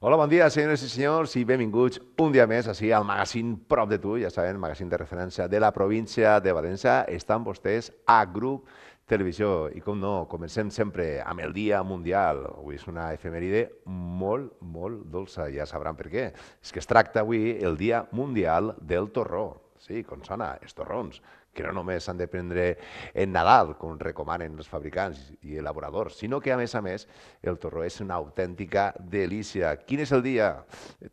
Hola, bon dia, senyores i senyors, i benvinguts un dia més així al magazín Prop de Tu, ja saben, magazín de referència de la província de València. Estan vostès a grup televisió i, com no, comencem sempre amb el Dia Mundial. Avui és una efemèride molt, molt dolça, ja sabran per què. És que es tracta avui el Dia Mundial del Torró. Sí, com sona, els torrons que no només s'han de prendre en Nadal, com recomanen els fabricants i elaboradors, sinó que, a més a més, el torró és una autèntica delícia. Quin és el dia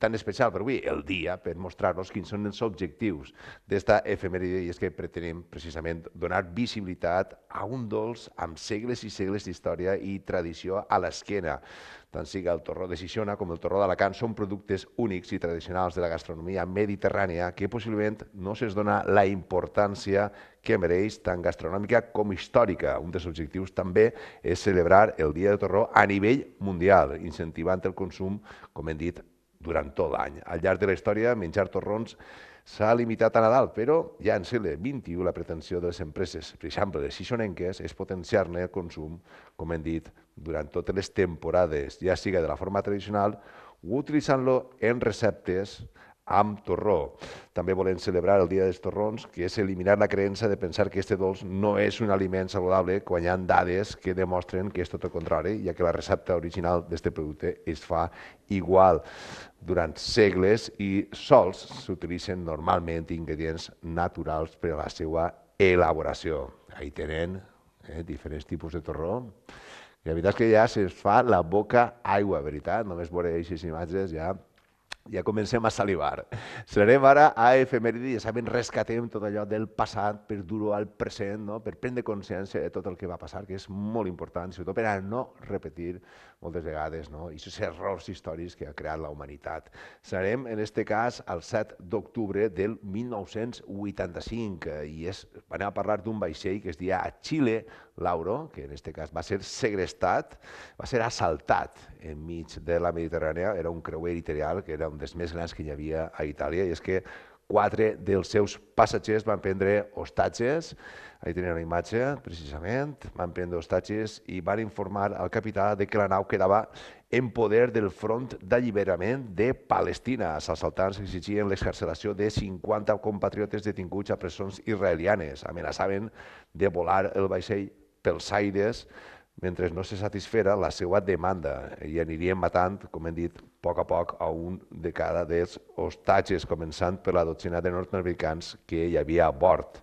tan especial per avui? El dia per mostrar-vos quins són els objectius d'esta efemèride i és que pretenem precisament donar visibilitat a un dolç amb segles i segles d'història i tradició a l'esquena tant siga el torró de Xixona com el torró d'Alacant són productes únics i tradicionals de la gastronomia mediterrània que possiblement no se'ls dona la importància que mereix tant gastronòmica com històrica. Un dels objectius també és celebrar el Dia de Torró a nivell mundial, incentivant el consum, com hem dit, durant tot l'any. Al llarg de la història, menjar torrons s'ha limitat a Nadal, però ja en segle XXI la pretensió de les empreses, per exemple, les xixonenques, és potenciar-ne el consum, com hem dit, durant totes les temporades, ja siga de la forma tradicional, utilitzant-lo en receptes amb torró. També volem celebrar el Dia dels Torrons, que és eliminar la creença de pensar que este dolç no és un aliment saludable quan hi ha dades que demostren que és tot el contrari, ja que la recepta original d'aquest producte es fa igual durant segles i sols s'utilitzen normalment ingredients naturals per a la seva elaboració. Ahí tenen eh, diferents tipus de torró i la veritat és que ja se'ns fa la boca aigua, veritat? Només veure aquestes imatges ja ja comencem a salivar. Serem ara a efemèride, ja saben, rescatem tot allò del passat per dur-ho al present, no? per prendre consciència de tot el que va passar, que és molt important, sobretot per a no repetir moltes vegades, no? i aquests errors històrics que ha creat la humanitat. Serem, en este cas, el 7 d'octubre del 1985 i és, anem a parlar d'un vaixell que es dia a Xile, Lauro, que en este cas va ser segrestat, va ser assaltat enmig de la Mediterrània, era un creuer iterial que era un dels més grans que hi havia a Itàlia, i és que quatre dels seus passatgers van prendre hostatges, ahí tenen una imatge, precisament, van prendre hostatges i van informar al capità de que la nau quedava en poder del Front d'Alliberament de Palestina. Els assaltants exigien l'excarcelació de 50 compatriotes detinguts a presons israelianes. Amenaçaven de volar el vaixell pels aires mentre no se satisfera la seva demanda i anirien matant, com hem dit, a poc a poc a un de cada dels hostatges, començant per la dotzena de nord-americans que hi havia a bord.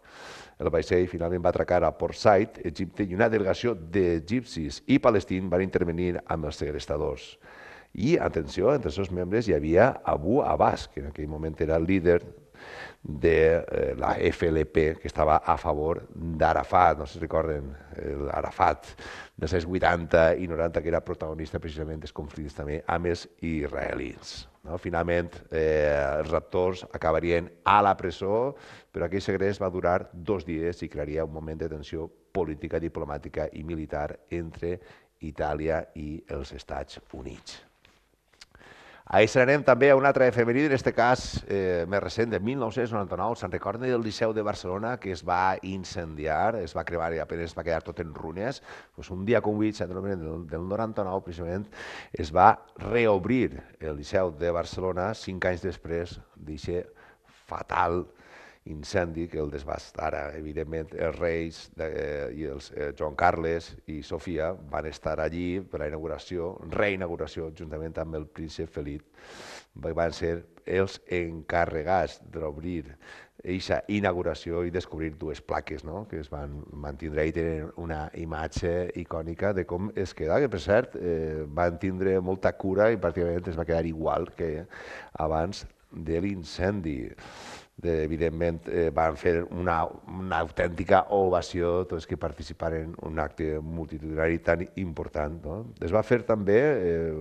El vaixell finalment va atracar a Port Said, Egipte, i una delegació d'egipcis i palestins van intervenir amb els segrestadors. I, atenció, entre els seus membres hi havia Abu Abbas, que en aquell moment era el líder de eh, la FLP, que estava a favor d'Arafat, no sé si recorden, l'Arafat dels anys 80 i 90, que era protagonista precisament dels conflictes també amb els israelins. No? Finalment, eh, els raptors acabarien a la presó, però aquell segrest va durar dos dies i crearia un moment de tensió política, diplomàtica i militar entre Itàlia i els Estats Units. Ahir serenem també a una altra efemèride, en aquest cas eh, més recent, de 1999. Se'n recorda del Liceu de Barcelona, que es va incendiar, es va cremar i apenas va quedar tot en runes. Pues un dia com vuit, del, del 99, precisament, es va reobrir el Liceu de Barcelona cinc anys després d'aquest fatal incendi que el desbastara. Evidentment, els reis de, eh, i els, eh, Joan Carles i Sofia van estar allí per la inauguració, reinauguració, juntament amb el príncep Felip. Van ser els encarregats d'obrir aquesta inauguració i descobrir dues plaques no? que es van mantindre i tenen una imatge icònica de com es queda, que per cert eh, van tindre molta cura i pràcticament es va quedar igual que abans de l'incendi de, evidentment, eh, van fer una, una autèntica ovació tots que participaren en un acte multitudinari tan important. No? Es va fer també, eh,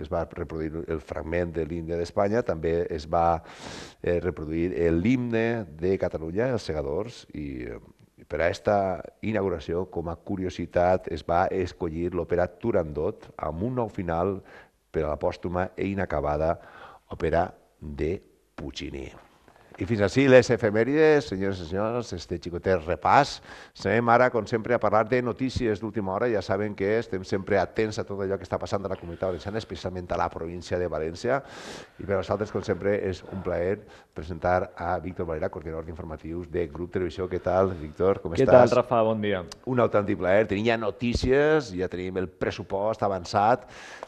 es va reproduir el fragment de l'himne d'Espanya, també es va eh, reproduir l'himne de Catalunya, els segadors, i eh, per a aquesta inauguració, com a curiositat, es va escollir l'òpera Turandot amb un nou final per a la pòstuma e inacabada òpera de Puccini. I fins així les efemèrides, senyores i senyors, este xicotet repàs. Anem ara, com sempre, a parlar de notícies d'última hora. Ja saben que estem sempre atents a tot allò que està passant a la comunitat valenciana, especialment a la província de València. I per nosaltres, com sempre, és un plaer presentar a Víctor Valera, coordinador d'informatius de Grup Televisió. Què tal, Víctor? Com Què estàs? Què tal, Rafa? Bon dia. Un autèntic plaer. Tenim ja notícies, ja tenim el pressupost avançat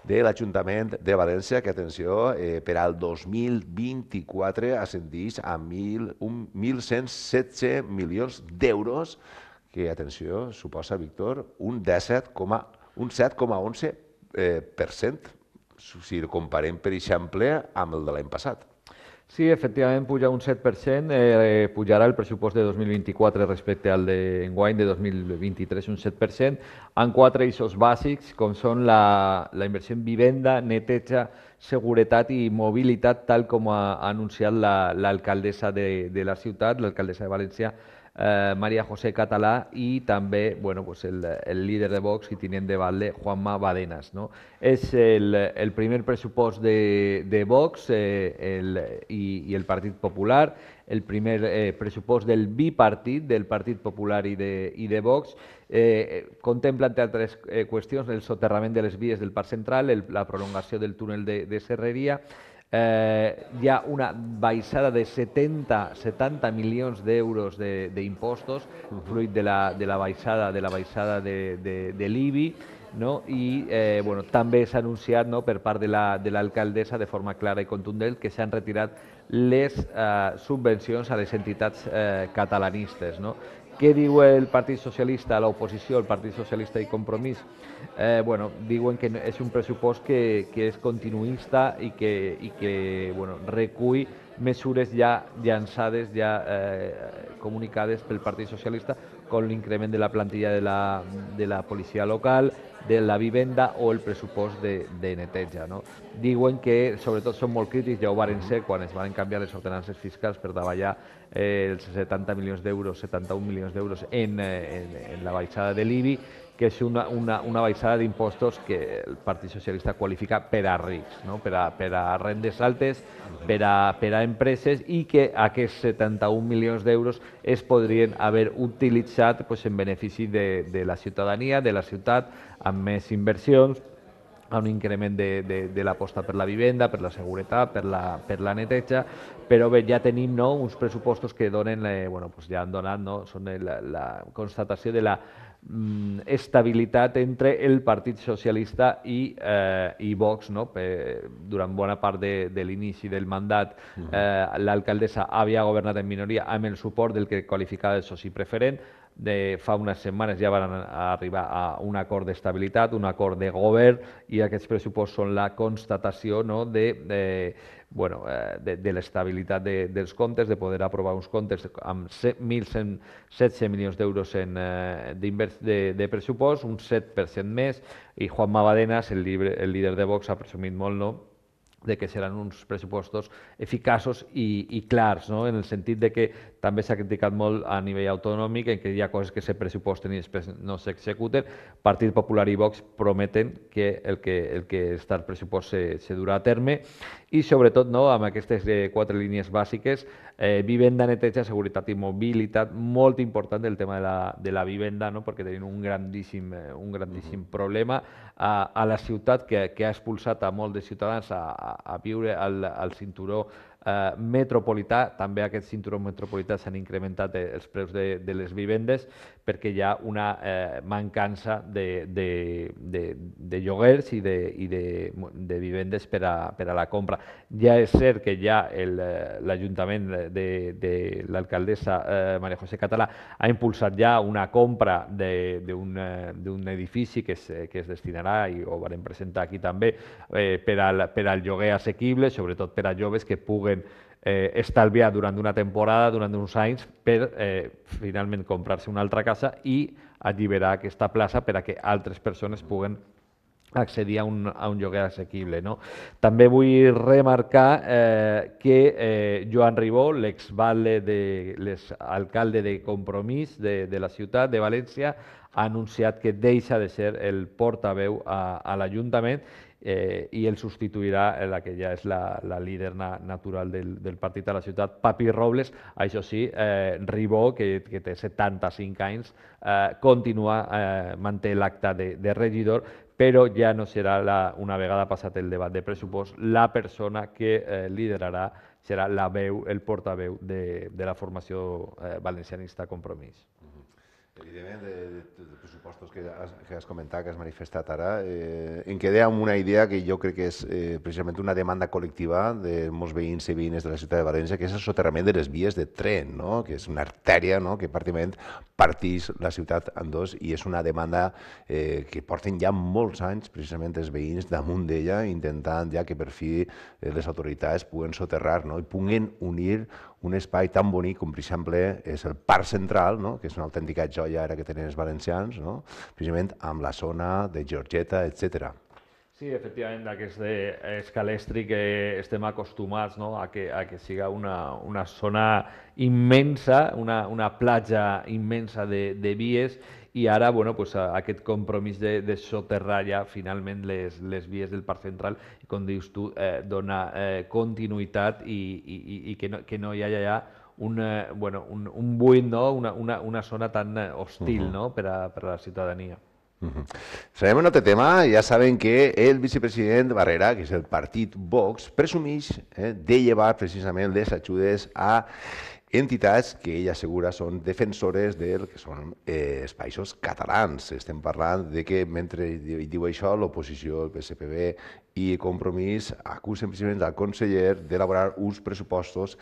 de l'Ajuntament de València, que, atenció, eh, per al 2024 ascendix a 1.116 milions d'euros, que, atenció, suposa, Víctor, un 7,11% eh, si ho comparem, per exemple, amb el de l'any passat. Sí, efectivament puja un 7%, eh, pujarà el pressupost de 2024 respecte al d'enguany de, de 2023 un 7%, amb quatre eixos bàsics com són la, la inversió en vivenda, neteja, seguretat i mobilitat, tal com ha anunciat l'alcaldessa la, de, de la ciutat, l'alcaldessa de València, eh, María José Catalá y también bueno, pues el, el, líder de Vox y tinent de Valde, Juanma Badenas. ¿no? Es el, el primer presupuesto de, de Vox eh, el, y, y, el Partido Popular, el primer eh, presupuesto del bipartit, del Partido Popular y de, y de Vox. Eh, contempla, entre eh, altres qüestions, el soterrament de les vies del Parc Central, la prolongació del túnel de, de Serreria, Eh, hi ha una baixada de 70, 70 milions d'euros d'impostos, de, de fruit de la, de la baixada de la baixada de, de, de l'IBI, no? i eh, bueno, també s'ha anunciat no, per part de l'alcaldessa la, de, de forma clara i contundent que s'han retirat les eh, subvencions a les entitats eh, catalanistes. No? Què diu el Partit Socialista, l'oposició, el Partit Socialista i Compromís? Eh, bueno, diuen que és un pressupost que, que és continuista i que, i que bueno, recull mesures ja llançades, ja eh, comunicades pel Partit Socialista, con el de la plantilla de la, de la policia local, de la vivenda o el pressupost de, de neteja. No? Diuen que, sobretot, són molt crítics, ja ho varen ser quan es van canviar les ordenances fiscals per davallar eh, els 70 milions d'euros, 71 milions d'euros en, eh, en, en la baixada de l'IBI, que és una, una, una baixada d'impostos que el Partit Socialista qualifica per a rics, no? per, a, per a rendes altes, per a, per a empreses i que aquests 71 milions d'euros es podrien haver utilitzat pues, en benefici de, de la ciutadania, de la ciutat, amb més inversions, a un increment de, de, de l'aposta per la vivenda, per la seguretat, per la, per la neteja, però bé, ja tenim no, uns pressupostos que donen, eh, bueno, pues ja han donat, no, són la, la constatació de la Mm, estabilitat entre el Partit Socialista i, eh, i Vox. No? Per, durant bona part de, de l'inici del mandat, eh, l'alcaldessa havia governat en minoria amb el suport del que qualificava de soci preferent. De fa unes setmanes ja van arribar a un acord d'estabilitat, un acord de govern, i aquests pressupostos són la constatació no, de, de, bueno, eh, de, de l'estabilitat de, dels comptes, de poder aprovar uns comptes amb 1.116 milions d'euros en, eh, de, de pressupost, un 7% més, i Juan Mabadenas, el, libre, el líder de Vox, ha presumit molt, no?, de que seran uns pressupostos eficaços i, i clars, no? en el sentit de que també s'ha criticat molt a nivell autonòmic, en què hi ha coses que se pressuposten i després no s'executen. Partit Popular i Vox prometen que el que, el que està al pressupost se, se durà a terme. I sobretot, no, amb aquestes eh, quatre línies bàsiques, eh, vivenda, neteja, seguretat i mobilitat, molt important el tema de la, de la vivenda, no? perquè tenim un grandíssim, eh, un grandíssim mm -hmm. problema a, a la ciutat que, que ha expulsat a molts de ciutadans a, a, a viure al, al cinturó eh, metropolità, també aquest cinturó metropolità s'han incrementat eh, els preus de, de les vivendes, perquè hi ha una eh, mancança de, de, de, de lloguers i de, i de, de vivendes per a, per a la compra. Ja és cert que ja eh, l'Ajuntament de, de l'alcaldessa eh, Maria José Català ha impulsat ja una compra eh, d'un edifici que es, que es destinarà, i ho vam presentar aquí també, eh, per, al, per al lloguer assequible, sobretot per a joves que puguen eh, estalviar durant una temporada, durant uns anys, per eh, finalment comprar-se una altra casa i alliberar aquesta plaça per a que altres persones puguen accedir a un, a un lloguer assequible. No? També vull remarcar eh, que eh, Joan Ribó, l'exvalde de, l'alcalde de Compromís de, de la ciutat de València, ha anunciat que deixa de ser el portaveu a, a l'Ajuntament eh, i el substituirà eh, la que ja és la, la líder na, natural del, del partit a la ciutat, Papi Robles. Això sí, eh, Ribó, que, que té 75 anys, eh, continua, eh, manté l'acte de, de regidor, però ja no serà, la, una vegada passat el debat de pressupost, la persona que eh, liderarà serà la veu, el portaveu de, de la formació eh, valencianista Compromís. Evidentment, de, de, de pressupostos que has, que has comentat, que has manifestat ara, eh, en quedé amb una idea que jo crec que és eh, precisament una demanda col·lectiva de molts veïns i veïnes de la ciutat de València, que és el soterrament de les vies de tren, no? que és una artèria no? que pràcticament partís la ciutat en dos i és una demanda eh, que porten ja molts anys precisament els veïns damunt d'ella intentant ja que per fi eh, les autoritats puguen soterrar no? i puguen unir un espai tan bonic com, per exemple, és el Parc Central, no? que és una autèntica joia ara que tenen els valencians, no? precisament amb la zona de Georgeta, etc. Sí, efectivament, d'aquest eh, escalestri que estem acostumats no? a, que, a que siga una, una zona immensa, una, una platja immensa de, de vies i ara bueno, pues, aquest compromís de, de soterrar ja finalment les, les vies del Parc Central, com dius tu, eh, dona eh, continuïtat i, i, i que, no, que no hi hagi ja un, eh, bueno, un, un buit, no? una, una, una zona tan eh, hostil uh -huh. no? per, a, per a la ciutadania. Uh -huh. Sabem un altre tema, ja saben que el vicepresident Barrera, que és el partit Vox, presumeix eh, de llevar precisament les ajudes a entitats que ell assegura són defensores del que són eh, els països catalans. Estem parlant de que mentre diu això l'oposició, el PSPB i Compromís acusen precisament al conseller d'elaborar uns pressupostos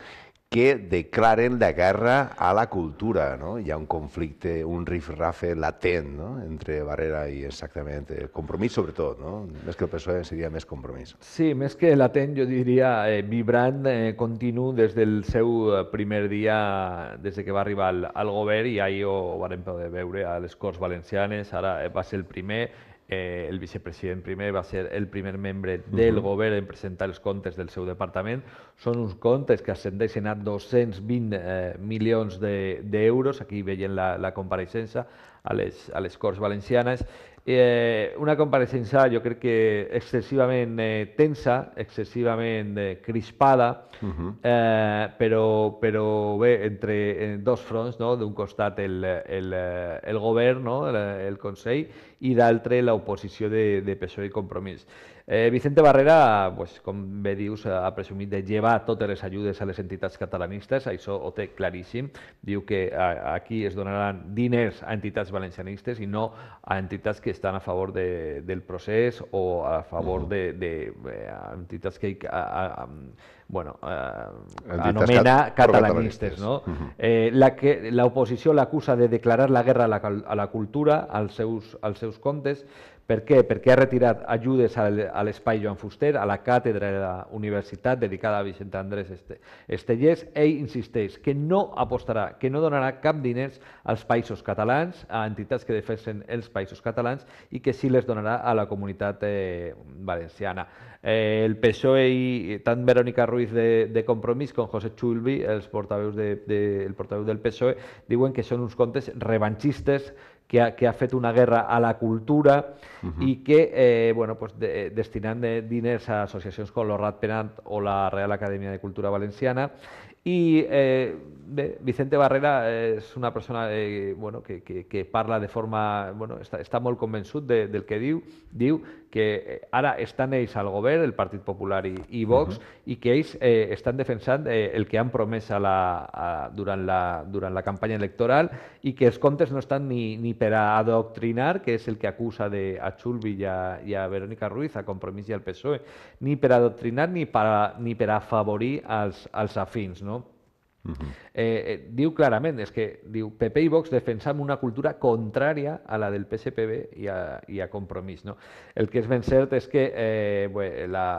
que declaren la guerra a la cultura, no? Hi ha un conflicte, un rifrafe latent, no?, entre Barrera i exactament el eh, compromís, sobretot, no? Més que el PSOE seria més compromís. Sí, més que latent, jo diria eh, vibrant, eh, continu des del seu eh, primer dia, des de que va arribar al, al govern, i ahir ho, ho vam poder veure a les Corts Valencianes, ara eh, va ser el primer, eh, el vicepresident primer va ser el primer membre del uh -huh. govern en presentar els comptes del seu departament. Són uns comptes que ascendeixen a 220 eh, milions d'euros, de, aquí veient la, la compareixença a les, a les Corts Valencianes eh, una compareixença jo crec que excessivament eh, tensa, excessivament eh, crispada, uh -huh. eh, però, però bé, entre en dos fronts, no? d'un costat el, el, eh, el govern, no? el, el Consell, i d'altre l'oposició de, de PSOE i Compromís. Eh, Vicente Barrera, pues, com bé dius, ha presumit de llevar totes les ajudes a les entitats catalanistes, això ho té claríssim. Diu que a, aquí es donaran diners a entitats valencianistes i no a entitats que estan a favor de, del procés o a favor uh -huh. de, de, eh, a entitats que... A, a, a, bueno, eh, anomena cat catalanistes. No? Uh -huh. eh, la que L'oposició l'acusa de declarar la guerra a la, a la cultura, als seus, als seus comptes, per què? Perquè ha retirat ajudes a l'espai Joan Fuster, a la càtedra de la universitat dedicada a Vicent Andrés Estellers. Ell insisteix que no apostarà, que no donarà cap diners als països catalans, a entitats que defensen els països catalans i que sí les donarà a la comunitat eh, valenciana. Eh, el PSOE i tant Verónica Ruiz de, de Compromís com José Chulbi, els portaveus de, de, el portaveu del PSOE, diuen que són uns comptes revanxistes que ha, que ha fet una guerra a la cultura uh -huh. i que eh, bueno, pues de, eh, destinant de diners a associacions com l'Orrat Penant o la Real Acadèmia de Cultura Valenciana Y eh, Vicente Barrera és una persona eh, bueno, que, que, que parla de forma... Bueno, està, está molt convençut de, del que diu. Diu que eh, ara estan ells al govern, el Partit Popular i, i Vox, uh -huh. i que ells eh, estan defensant eh, el que han promesa a la, a, durant, la, durant la campanya electoral i que els comptes no estan ni, ni per a adoctrinar, que és el que acusa de, a Xulvi i a, a Verónica Ruiz, a Compromís i al PSOE, ni per a adoctrinar ni para, ni ni per a los als, als afins. No? Uh -huh. eh, eh, diu clarament, és que diu, PP i Vox defensam una cultura contrària a la del PSPB i a, i a Compromís. No? El que és ben cert és que eh, bé, la,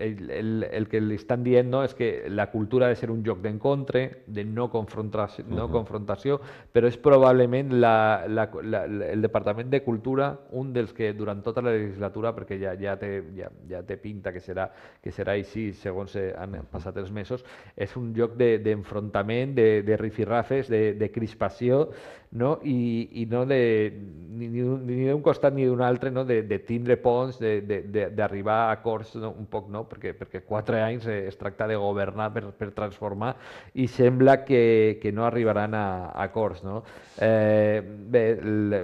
el, el, el, que li estan dient no, és que la cultura ha de ser un joc d'encontre, de no confrontació, no uh -huh. confrontació però és probablement la, la, la, el Departament de Cultura un dels que durant tota la legislatura, perquè ja, ja, té, ja, ja té pinta que serà, que serà així segons eh, han passat els mesos, és un joc d'enfrontament, de, de, de rifirrafes, de, de crispació no? I, i no de, ni, ni d'un costat ni d'un altre, no? de, de tindre ponts, d'arribar a acords no? un poc, no? perquè, perquè quatre anys eh, es tracta de governar per, per transformar i sembla que, que no arribaran a, a acords. No? Eh, bé, el,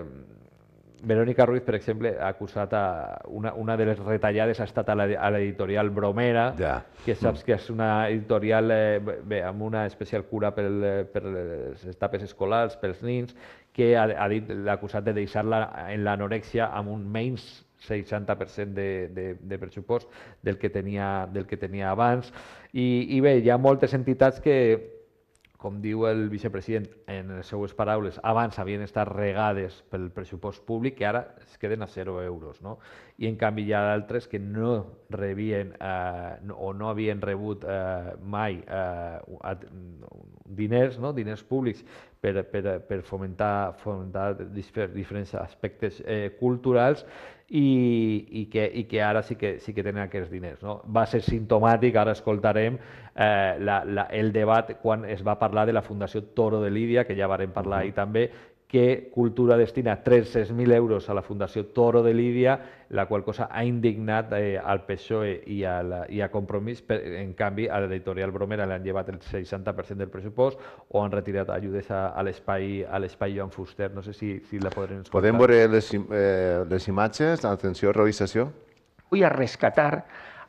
Verónica Ruiz, per exemple, ha acusat a una, una de les retallades ha estat a l'editorial Bromera, ja. que saps que és una editorial eh, bé, amb una especial cura pel, per les etapes escolars, pels nins, que ha, ha dit l'acusat de deixar-la en l'anorexia amb un menys 60% de, de, de pressupost del que tenia, del que tenia abans. I, I bé, hi ha moltes entitats que, com diu el vicepresident en les seues paraules, abans havien estat regades pel pressupost públic que ara es queden a 0 euros. No? I en canvi hi ha d'altres que no rebien eh, no, o no havien rebut eh, mai eh, diners, no? diners públics per, per, per fomentar, fomentar diferents aspectes eh, culturals i, i, que, i que ara sí que, sí que tenen aquests diners. No? Va ser sintomàtic, ara escoltarem eh, la, la, el debat quan es va parlar de la Fundació Toro de Lídia, que ja varem parlar ahir també, que Cultura destina 300.000 euros a la Fundació Toro de Lídia, la qual cosa ha indignat eh, al PSOE i a, la, i a Compromís, per, en canvi a l'editorial Bromera l'han llevat el 60% del pressupost o han retirat ajudes a, a l'espai Joan Fuster, no sé si, si la podrem escoltar. Podem veure les, eh, les imatges, atenció, realització. Vull a rescatar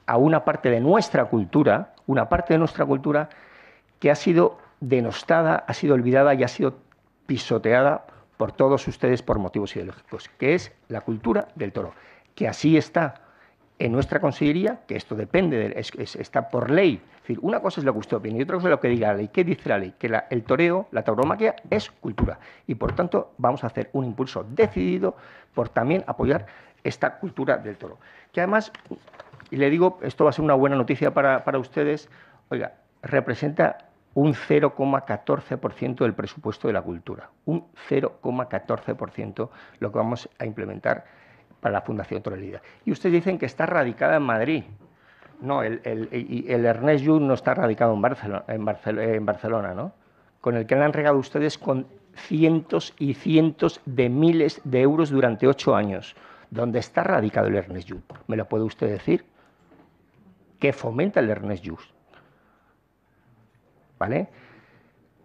a una part de nostra cultura, una part de nostra cultura que ha sido denostada, ha sido olvidada y ha sido pisoteada por todos ustedes por motivos ideológicos, que es la cultura del toro, que así está en nuestra consellería, que esto depende, de, está por ley. Es decir, una cosa es lo que usted opine y otra cosa es lo que diga la ley. ¿Qué dice la ley? Que el toreo, la tauromaquia, es cultura. Y por tanto, vamos a hacer un impulso decidido por también apoyar esta cultura del toro. Que además, y le digo, esto va a ser una buena noticia para, para ustedes, oiga, representa un 0,14% del presupuesto de la cultura, un 0,14% lo que vamos a implementar para la Fundación Torelida. Y ustedes dicen que está radicada en Madrid. No, el, Ernest Jun no está radicado en Barcelona, en, Barcelona, ¿no? Con el que le han regado ustedes con cientos y cientos de miles de euros durante ocho años. ¿Dónde está radicado el Ernest Jun? ¿Me lo puede usted decir? Que fomenta el Ernest Jun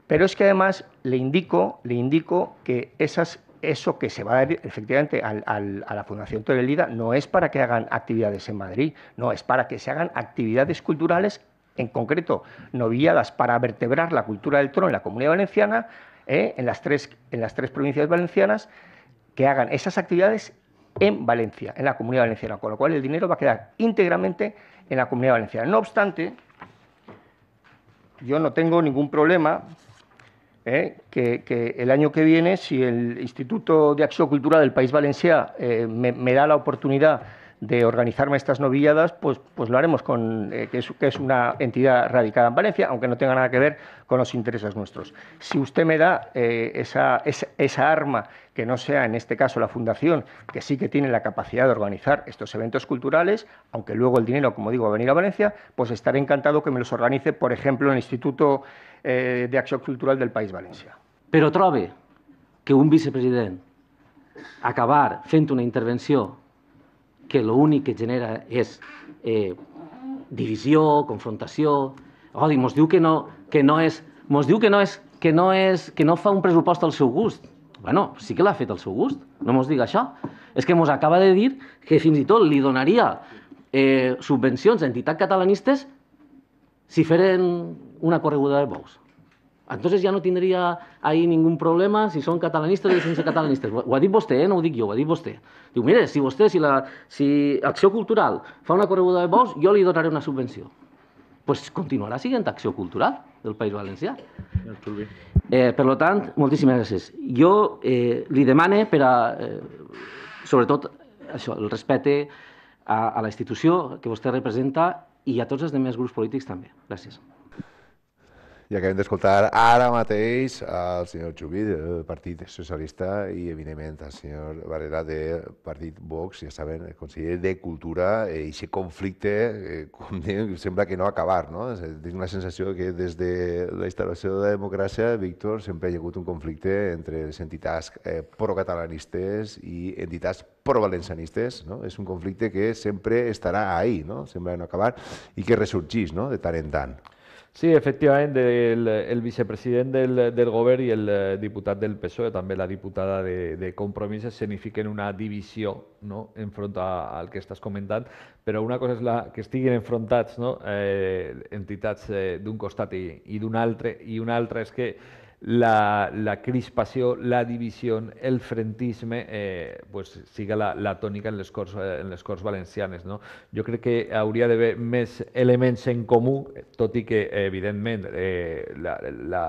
pero es que además le indico, le indico que eso que se va a dar efectivamente a la Fundación Torelida no es para que hagan actividades en Madrid, no, es para que se hagan actividades culturales, en concreto, noviadas para vertebrar la cultura del trono en la comunidad valenciana, ¿eh? en, las tres, en las tres provincias valencianas, que hagan esas actividades en Valencia, en la comunidad valenciana, con lo cual el dinero va a quedar íntegramente en la comunidad valenciana. No obstante, yo no tengo ningún problema ¿eh? que, el año que viene, si el Instituto de Acción Cultural del País Valencià eh, me, da la oportunidad de organizarme estas novilladas, pues, pues lo haremos con, eh, que, es, una entidad radicada en Valencia, aunque no tenga nada que ver con los intereses nuestros. Si usted me da eh, esa, arma, que no sea en este caso la Fundación, que sí que tiene la capacidad de organizar estos eventos culturales, aunque luego el dinero, como digo, va a venir a Valencia, pues estaré encantado que me los organice, por ejemplo, en el Instituto eh, de Acción Cultural del País Valencia. Pero otra vez, que un vicepresidente acabar a una intervención que l'únic que genera és eh, divisió, confrontació... Odi, mos diu que no, que no és... Mos diu que no és que no, és, que no fa un pressupost al seu gust. Bueno, sí que l'ha fet al seu gust, no mos diga això. És que mos acaba de dir que fins i tot li donaria eh, subvencions a entitats catalanistes si feren una correguda de bous. Entonces ya no tindria ahí ningún problema si són catalanistes o sense catalanistes. Ho, ho ha dit vostè, eh? no ho dic jo, ho ha dit vostè. Diu, mire, si vostè, si, la, si Acció Cultural fa una correguda de bous, jo li donaré una subvenció. Doncs pues continuarà sent Acció Cultural del País Valencià. Eh, per tant, moltíssimes gràcies. Jo eh, li demane per a, eh, sobretot, això, el respecte a, a la institució que vostè representa i a tots els altres grups polítics també. Gràcies i acabem d'escoltar ara mateix al senyor Jubí del Partit Socialista i, evidentment, al senyor Barrera del Partit Vox, ja saben, el conseller de Cultura, eh, i aquest conflicte, eh, com sembla que no acabar, no? Tinc la sensació que des de la instal·lació de la democràcia, Víctor, sempre hi ha hagut un conflicte entre les entitats eh, procatalanistes i entitats provalençanistes, no? És un conflicte que sempre estarà ahí, no? Sembla no acabar, i que ressorgís, no?, de tant en tant. Sí, efectivament, el, el vicepresident del, del govern i el eh, diputat del PSOE, també la diputada de, de Compromís, signifiquen una divisió no? enfront al que estàs comentant, però una cosa és la, que estiguin enfrontats no? eh, entitats eh, d'un costat i, i d'un altre, i una altra és que la, la crispació, la divisió, el frentisme eh, pues, siga la, la tònica en les Corts, eh, en les corts Valencianes. No? Jo crec que hauria d'haver més elements en comú, tot i que, evidentment, eh, la, la,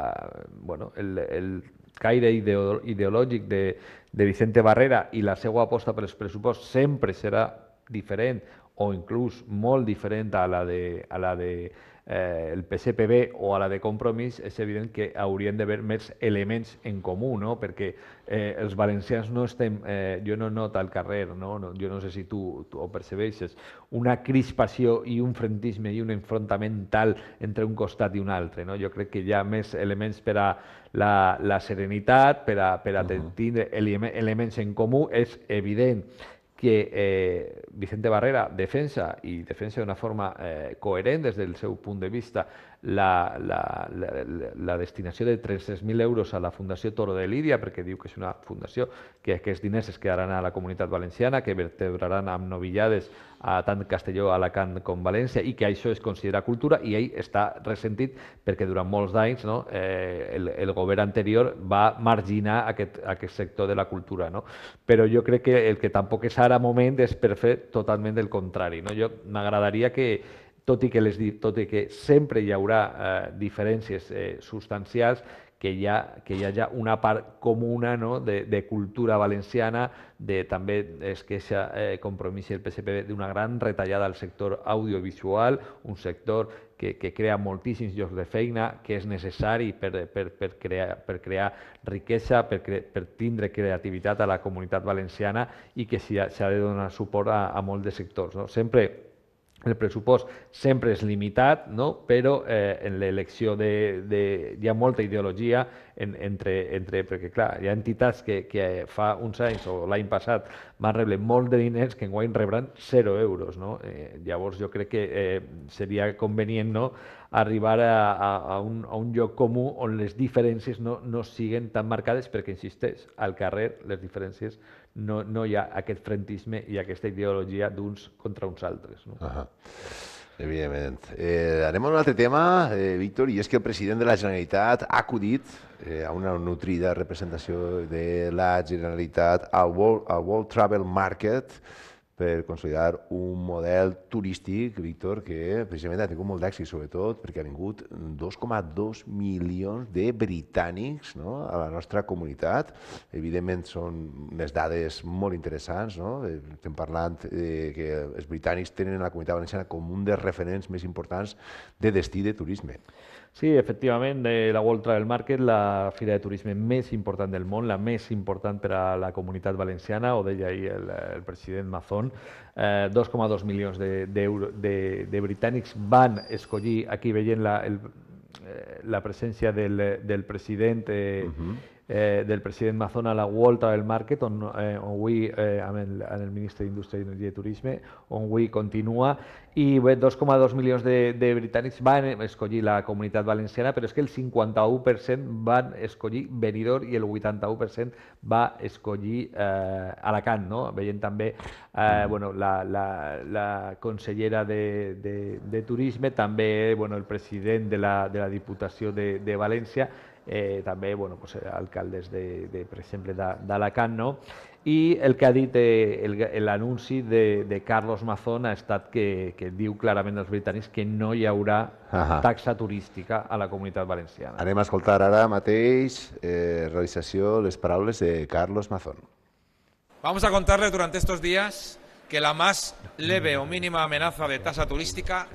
bueno, el, el caire ideològic de, de Vicente Barrera i la seva aposta per els pressupost sempre serà diferent o inclús molt diferent a la de, a la de eh, el PSPB o a la de Compromís, és evident que haurien d'haver més elements en comú, no? perquè eh, els valencians no estem, eh, jo no noto al carrer, no? No, jo no sé si tu, tu ho percebeixes, una crispació i un frentisme i un enfrontament tal entre un costat i un altre. No? Jo crec que hi ha més elements per a la, la serenitat, per a, per a uh -huh. tenir ele elements en comú, és evident. que eh, Vicente Barrera defensa, y defensa de una forma eh, coherente desde el el seu punto de vista, la, la, la, la destinació de 300.000 euros a la Fundació Toro de Lídia, perquè diu que és una fundació que aquests diners es quedaran a la comunitat valenciana, que vertebraran amb novillades a tant Castelló, Alacant com València, i que això es considera cultura, i ell està ressentit perquè durant molts anys no, eh, el, el govern anterior va marginar aquest, aquest sector de la cultura. No? Però jo crec que el que tampoc és ara moment és per fer totalment el contrari. No? Jo m'agradaria que, tot i que, les, tot i que sempre hi haurà eh, diferències eh, substancials, que hi, ha, que hi hagi una part comuna no? de, de cultura valenciana, de, també es queixa eh, Compromís i el PSP d'una gran retallada al sector audiovisual, un sector que, que crea moltíssims llocs de feina, que és necessari per, per, per, crear, per crear riquesa, per, cre per tindre creativitat a la comunitat valenciana i que s'ha de donar suport a, a molts de sectors. No? Sempre el pressupost sempre és limitat, no? però eh, en l'elecció de, de, hi ha molta ideologia en, entre, entre, perquè clar, hi ha entitats que, que eh, fa uns anys o l'any passat van rebre molt de diners que enguany rebran 0 euros. No? Eh, llavors jo crec que eh, seria convenient no? arribar a, a, a, un, a un lloc comú on les diferències no, no siguen tan marcades perquè, insisteix, al carrer les diferències no, no hi ha aquest frentisme i aquesta ideologia d'uns contra uns altres. No? -huh. Evidentment. Eh, anem a un altre tema, eh, Víctor, i és que el president de la Generalitat ha acudit eh, a una nutrida representació de la Generalitat al World, al World Travel Market, per consolidar un model turístic, Víctor, que precisament ha tingut molt d'èxit, sobretot perquè ha vingut 2,2 milions de britànics no? a la nostra comunitat. Evidentment són unes dades molt interessants, no? Eh, estem parlant eh, que els britànics tenen la comunitat valenciana com un dels referents més importants de destí de turisme. Sí, efectivament, eh, la World Travel Market, la fira de turisme més important del món, la més important per a la comunitat valenciana, ho deia ahir el, el president Mazón, eh, 2,2 milions de, de, de, de britànics van escollir, aquí veient la, el, eh, la presència del, del president eh, uh -huh eh, del president Mazón a la World Travel Market, on, eh, on avui eh, amb el, en el ministre d'Indústria i Turisme, on avui continua, i 2,2 milions de, de britànics van escollir la comunitat valenciana, però és que el 51% van escollir Benidorm i el 81% va escollir eh, Alacant, no? veient també eh, mm. bueno, la, la, la consellera de, de, de Turisme, també bueno, el president de la, de la Diputació de, de València, eh, també bueno, pues, eh, alcaldes, de, de, per exemple, d'Alacant, no? i el que ha dit eh, l'anunci de, de Carlos Mazón ha estat que, que diu clarament als britànics que no hi haurà Aha. taxa turística a la comunitat valenciana. Anem a escoltar ara mateix, eh, realització, les paraules de Carlos Mazón. Vamos a contarle durante estos días que la más leve o mínima amenaza de tasa turística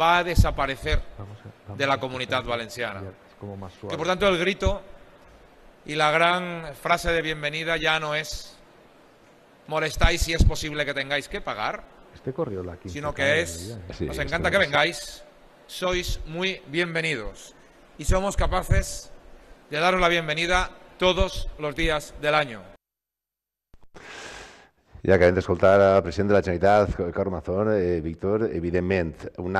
va a desaparecer de la comunidad valenciana. más por tanto el grito y la gran frase de bienvenida ya no es molestáis si es posible que tengáis que pagar. Este Sino que es, ¿eh? nos encanta que vengáis, sois muy bienvenidos y somos capaces de daros la bienvenida todos los días del año. Ya escuchar al presidente de la Generalitat, eh, Víctor, evidentemente un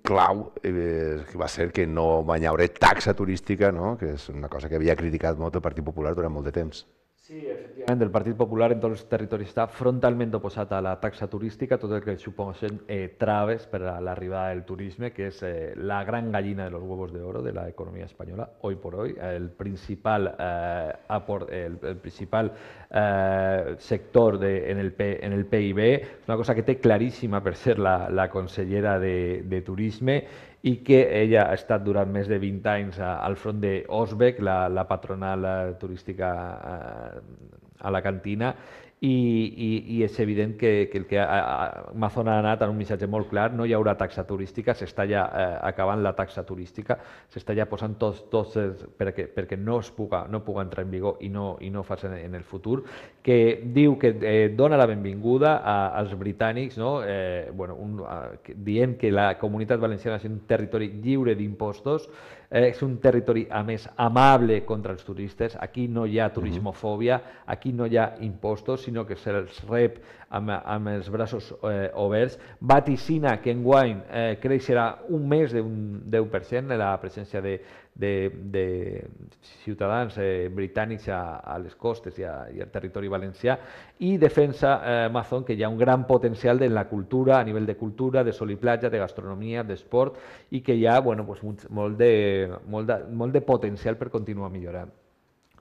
clau eh, va ser que no va haver taxa turística, no? que és una cosa que havia criticat molt el Partit Popular durant molt de temps. Sí, efectivamente, el Partido Popular en todos los territorios está frontalmente posada a la taxa turística, todo el que suposen eh, traves para la l'arribada del turismo, que es eh, la gran gallina de los huevos de oro de la economía española, hoy por hoy, el principal, eh, aport, el, principal eh, sector en, el PIB, una cosa que té clarísima, per ser la, la consellera de, Turismo, i que ella ha estat durant més de 20 anys eh, al front de la, la patronal eh, turística a, eh, a la cantina, i, i, i és evident que, que el que ha, a Mazona ha anat en un missatge molt clar, no hi haurà taxa turística, s'està ja eh, acabant la taxa turística, s'està ja posant tots, tots els, perquè, perquè no es puga, no puga entrar en vigor i no, i no faci en, en el futur, que diu que eh, dona la benvinguda a, als britànics, no? eh, bueno, un, a, dient que la comunitat valenciana és un territori lliure d'impostos, és un territori, a més, amable contra els turistes. Aquí no hi ha turismofòbia, aquí no hi ha impostos, sinó que se'ls rep amb, amb els braços eh, oberts. Vaticina que enguany eh, creixerà un mes d'un 10% de la presència de de, de ciutadans eh, britànics a, a les costes i, a, i al territori valencià i defensa eh, Amazon que hi ha un gran potencial en la cultura, a nivell de cultura, de sol i platja, de gastronomia, d'esport i que hi ha bueno, pues, molt, de, molt, de, molt de potencial per continuar millorant.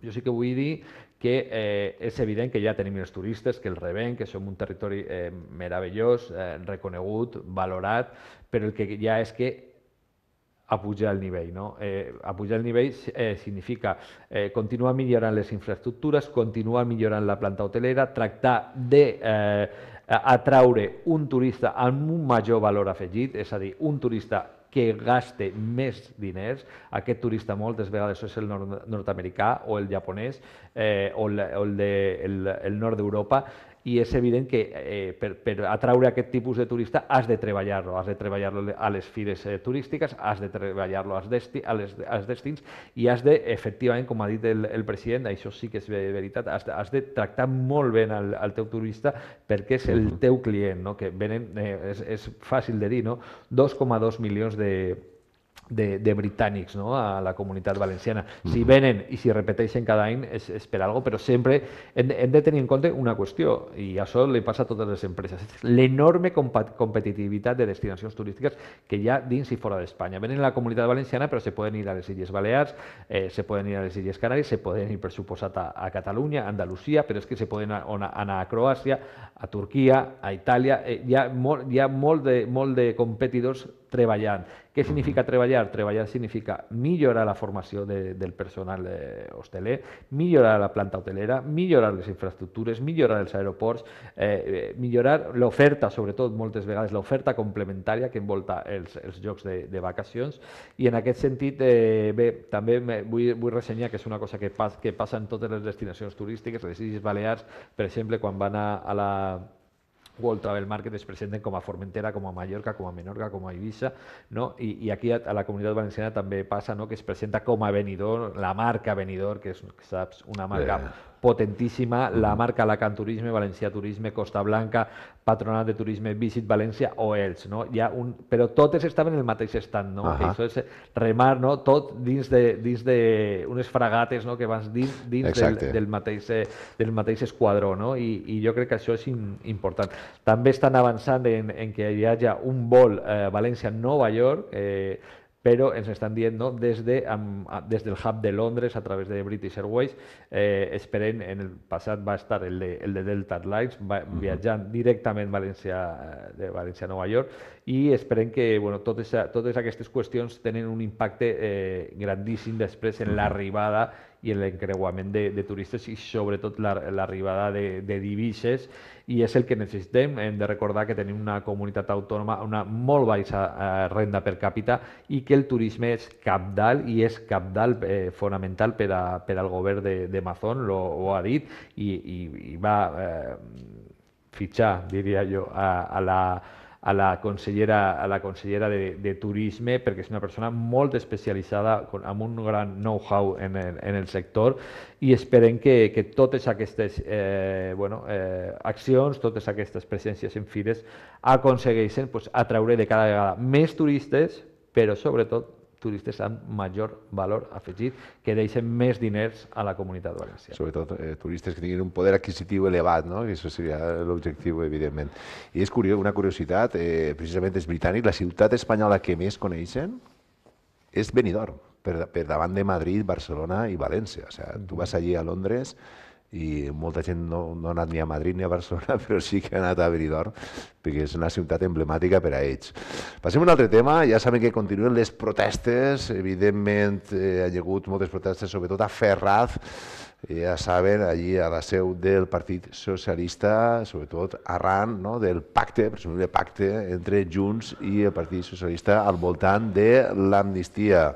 Jo sí que vull dir que eh, és evident que ja tenim els turistes, que els rebem, que som un territori eh, meravellós, eh, reconegut, valorat, però el que ja és que a pujar el nivell. No? Eh, a pujar el nivell eh, significa eh, continuar millorant les infraestructures, continuar millorant la planta hotelera, tractar de eh, atraure un turista amb un major valor afegit, és a dir, un turista que gaste més diners. Aquest turista moltes vegades és el nord-americà o el japonès eh, o, el, o el, de, el, el nord d'Europa i és evident que eh, per, per atraure aquest tipus de turista has de treballar-lo, has de treballar-lo a les fires eh, turístiques, has de treballar-lo als, desti, als destins i has de, efectivament, com ha dit el, el president, això sí que és veritat, has de, has de tractar molt bé el, el teu turista perquè és el teu client, no? que venen, eh, és, és fàcil de dir, no? 2,2 milions de, de, de, britànics no? a la comunitat valenciana. Si venen i si repeteixen cada any és, és per algo, però sempre hem, hem de tenir en compte una qüestió, i això li passa a totes les empreses, l'enorme competitivitat de destinacions turístiques que hi ha dins i fora d'Espanya. Venen a la comunitat valenciana però se poden ir a les Illes Balears, eh, se poden ir a les Illes Canàries, se poden ir per suposat a, a Catalunya, a Andalusia, però és que se poden anar, a Croàcia, a Turquia, a Itàlia, eh, hi ha molt, hi ha molt, de, molt de competidors treballant. Què significa treballar? Treballar significa millorar la formació de, del personal eh, hosteler, millorar la planta hotelera, millorar les infraestructures, millorar els aeroports, eh, eh millorar l'oferta, sobretot moltes vegades l'oferta complementària que envolta els, els jocs de, de vacacions. I en aquest sentit, eh, bé, també vull, vull ressenyar que és una cosa que, pas, que passa en totes les destinacions turístiques, les Illes Balears, per exemple, quan van a, a la World Travel se presenten como a Formentera, como a Mallorca, como a Menorca, como a Ibiza no? y aquí a, la comunidad valenciana también pasa no? que se presenta como a venidor, la marca Benidorm que es una marca... Eh, potentíssima, la mm. marca Alacant Turisme, València Turisme, Costa Blanca, Patronat de Turisme, Visit València o ELS, no? Hi ha un... però totes estaven en el mateix estat, no? Uh -huh. Això és remar, no? Tot dins de, dins de unes fragates, no?, que van dins, dins del, del, mateix, eh, del mateix esquadró, no? I, i jo crec que això és important. També estan avançant en, en que hi hagi un vol eh, València-Nova York, eh, però ens estan dient no, des, de, amb, des del hub de Londres a través de British Airways, eh, esperen, en el passat va estar el de, el de Delta Airlines, va, uh -huh. viatjant directament València, eh, de València a Nova York, i esperen que bueno, totes, totes aquestes qüestions tenen un impacte eh, grandíssim després en l'arribada i l'encreuament de, de turistes i sobretot l'arribada la, de, de divises i és el que necessitem. Hem de recordar que tenim una comunitat autònoma una molt baixa eh, renda per càpita i que el turisme és capdal i és capdal eh, fonamental per, a, per al govern de, de Mazón, lo, ho ha dit, i, i, i va eh, fitxar, diria jo, a, a la a la consellera, a la consellera de, de Turisme, perquè és una persona molt especialitzada, amb un gran know-how en, en el sector, i esperem que, que totes aquestes eh, bueno, eh, accions, totes aquestes presències en fires, aconsegueixen pues, atraure de cada vegada més turistes, però sobretot turistes amb major valor afegit, que deixen més diners a la comunitat valenciana. Sobretot eh, turistes que tinguin un poder adquisitiu elevat, no? que això seria l'objectiu, evidentment. I és curiós, una curiositat, eh, precisament és britànic, la ciutat espanyola que més coneixen és Benidorm, per, per davant de Madrid, Barcelona i València. O sigui, tu vas allí a Londres i molta gent no, no ha anat ni a Madrid ni a Barcelona, però sí que ha anat a Benidorm, perquè és una ciutat emblemàtica per a ells. Passem a un altre tema, ja saben que continuen les protestes, evidentment eh, hi ha hagut moltes protestes, sobretot a Ferraz, ja saben, allí a la seu del Partit Socialista, sobretot arran no, del pacte, presumible pacte, entre Junts i el Partit Socialista al voltant de l'amnistia.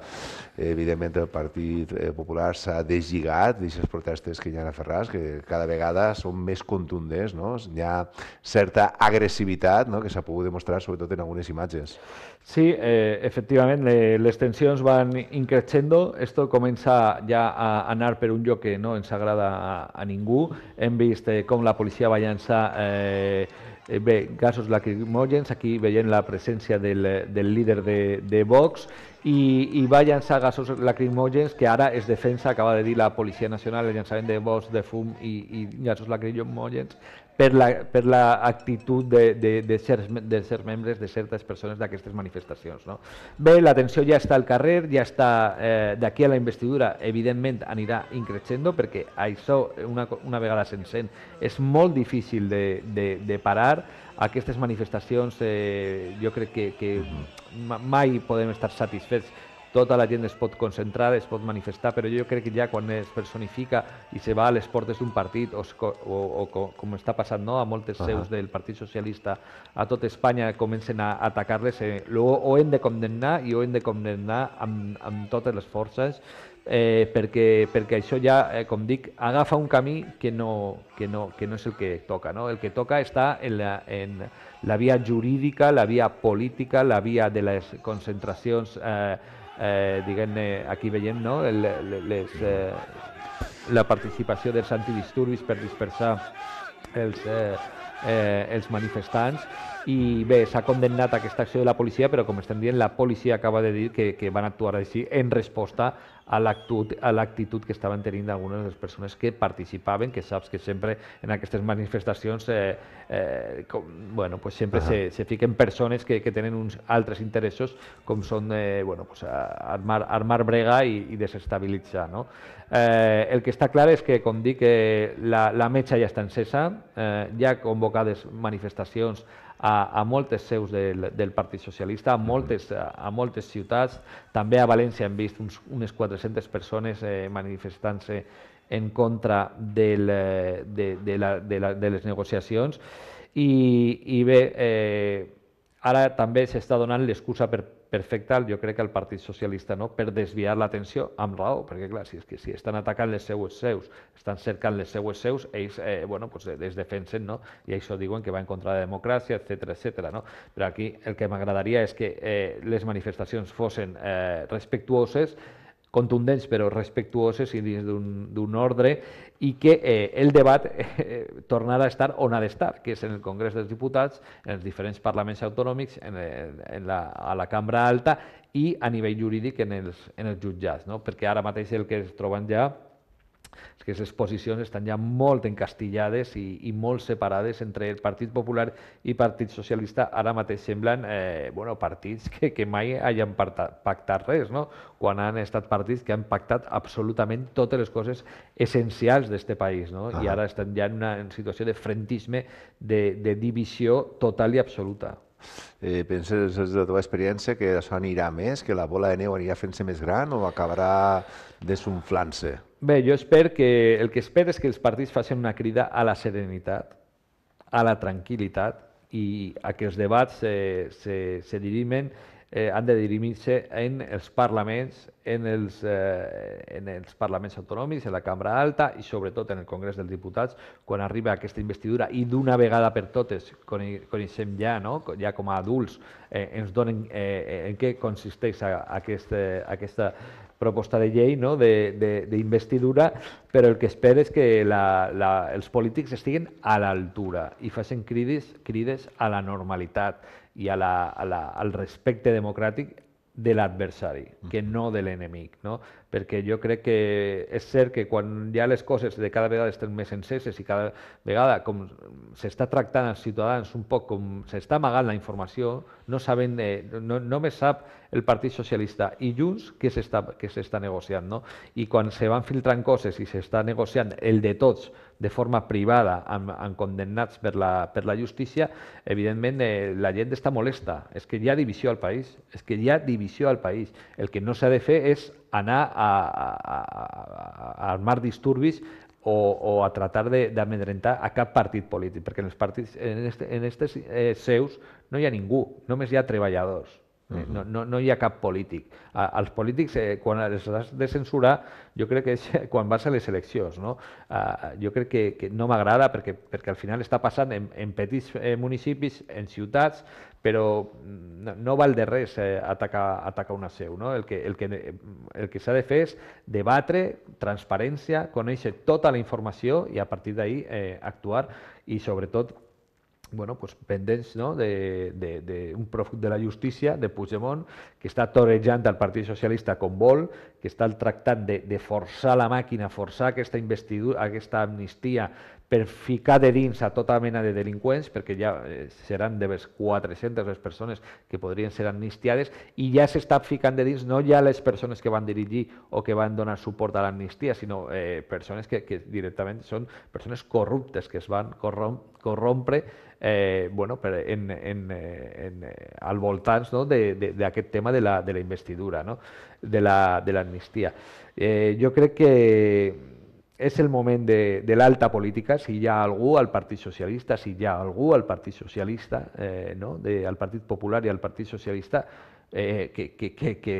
Evidentment, el Partit eh, Popular s'ha deslligat d'aquestes protestes que hi ha a Ferraz, que cada vegada són més contundents, no? hi ha certa agressivitat no? que s'ha pogut demostrar, sobretot en algunes imatges. Sí, eh, efectivament, les tensions van increixendo, esto comença ja a anar per un lloc que no ens agrada a, a ningú. Hem vist eh, com la policia va llançar eh, eh, bé, gasos lacrimògens, aquí veiem la presència del, del líder de, de Vox, i, i va llançar gasos lacrimògens que ara es defensa, acaba de dir la Policia Nacional, el llançament de Vox, de fum i, i gasos lacrimògens per la, per la, actitud de, de, de, certs, de certs membres, de certes persones d'aquestes manifestacions. No? Bé, l'atenció ja està al carrer, ja està eh, d'aquí a la investidura, evidentment anirà increixendo perquè això, una, una vegada s'encén, és molt difícil de, de, de parar. Aquestes manifestacions eh, jo crec que, que mm-hmm. mai podem estar satisfets tota la gent es pot concentrar, es pot manifestar, però jo crec que ja quan es personifica i se va a les portes d'un partit o, o, o com està passant no? a moltes uh -huh. seus del Partit Socialista a tot Espanya comencen a atacar-les, eh, ho hem de condemnar i ho hem de condemnar amb, amb totes les forces eh, perquè, perquè això ja, eh, com dic, agafa un camí que no, que no, que no és el que toca. No? El que toca està en la, en la via jurídica, la via política, la via de les concentracions eh, eh, diguem-ne, aquí veiem no? El, les, eh, la participació dels antidisturbis per dispersar els, eh, eh, els manifestants i bé, s'ha condemnat aquesta acció de la policia, però com estem dient, la policia acaba de dir que, que van actuar així en resposta a l'actitud que estaven tenint algunes de les persones que participaven, que saps que sempre en aquestes manifestacions eh, eh, com, bueno, pues sempre uh -huh. se, se fiquen persones que, que tenen uns altres interessos com són eh, bueno, pues, armar, armar brega i, i desestabilitzar. No? Eh, el que està clar és que, com dic, eh, la, la metja ja està encesa, eh, ja convocades manifestacions a, a moltes seus del, del Partit Socialista, a moltes, a, a moltes ciutats. També a València hem vist uns, unes 400 persones eh, manifestant-se en contra del, eh, de, de, la, de, la, de les negociacions. I, i bé, eh, ara també s'està donant l'excusa per perfecta, jo crec que el Partit Socialista no, per desviar l'atenció amb raó, perquè clar, si, és que, si estan atacant les seues seus, estan cercant les seues seus, ells eh, bueno, pues, eh, es defensen no? i això diuen que va en contra de la democràcia, etc etc. No? Però aquí el que m'agradaria és que eh, les manifestacions fossin eh, respectuoses, contundents però respectuoses i dins d'un ordre i que eh, el debat eh, tornarà a estar on ha d'estar, que és en el Congrés dels Diputats, en els diferents parlaments autonòmics, en, en la, a la Cambra Alta i a nivell jurídic en els, en els jutjats, no? perquè ara mateix el que es troben ja que aquestes posicions estan ja molt encastillades i, i molt separades entre el Partit Popular i Partit Socialista. Ara mateix semblen eh, bueno, partits que, que mai hagin pactat res, no? quan han estat partits que han pactat absolutament totes les coses essencials d'aquest país. No? Ah. I ara estan ja en una en situació de frentisme, de, de divisió total i absoluta. Eh, penses, des de la teva experiència, que això anirà més, que la bola de neu anirà fent-se més gran o acabarà desunflant-se? Bé, jo espero que... El que espero és que els partits facin una crida a la serenitat, a la tranquil·litat i a que els debats se, eh, se, se dirimen eh, han de dirimir-se en els parlaments, en els, eh, en els parlaments autonòmics, en la Cambra Alta i sobretot en el Congrés dels Diputats, quan arriba aquesta investidura i d'una vegada per totes coneixem ja, no? ja com a adults, eh, ens donen eh, en què consisteix aquesta, eh, aquesta proposta de llei no? d'investidura, però el que espera és que la, la, els polítics estiguin a l'altura i facin crides, crides a la normalitat y a la, al respecte democrático del adversario, que no del enemigo. No? perquè jo crec que és cert que quan ja les coses de cada vegada estan més enceses i cada vegada com s'està tractant els ciutadans un poc com s'està amagant la informació, no saben, eh, no, només sap el Partit Socialista i Junts què s'està que s'està negociant, no? I quan se van filtrant coses i s'està negociant el de tots de forma privada amb, amb condemnats per la, per la justícia, evidentment eh, la gent està molesta. És que hi ha divisió al país, és que hi ha divisió al país. El que no s'ha de fer és anar a, a, a, a armar disturbis o, o a tratar d'amedrentar a cap partit polític, perquè en els partits en este, estes eh, seus no hi ha ningú, només hi ha treballadors. Eh, no, no, no hi ha cap polític. A, els polítics, eh, quan els has de censurar, jo crec que és quan vas a les eleccions. No? Uh, jo crec que, que no m'agrada perquè, perquè al final està passant en, en petits eh, municipis, en ciutats, però no, no val de res eh, atacar, atacar una seu. No? El que, el que, el que s'ha de fer és debatre, transparència, conèixer tota la informació i a partir d'ahir eh, actuar i sobretot bueno, pues, pendents no? de, de, de un pròfug de la justícia, de Puigdemont, que està torejant el Partit Socialista com vol, que està el tractat de, de forçar la màquina, forçar aquesta investidura, aquesta amnistia, per ficar de dins a tota mena de delinqüents, perquè ja eh, seran de les 400 les persones que podrien ser amnistiades, i ja s'està ficant de dins no ja les persones que van dirigir o que van donar suport a l'amnistia, sinó eh, persones que, que directament són persones corruptes, que es van corromp corrompre eh, bueno, per, en, en, eh, en, eh, al voltants no? d'aquest tema de la, de la investidura. No? de l'amnistia. La, de eh, jo crec que és el moment de, de l'alta política, si hi ha algú al Partit Socialista, si hi ha algú al Partit Socialista, eh, no? de, al Partit Popular i al Partit Socialista, eh, que, que, que, que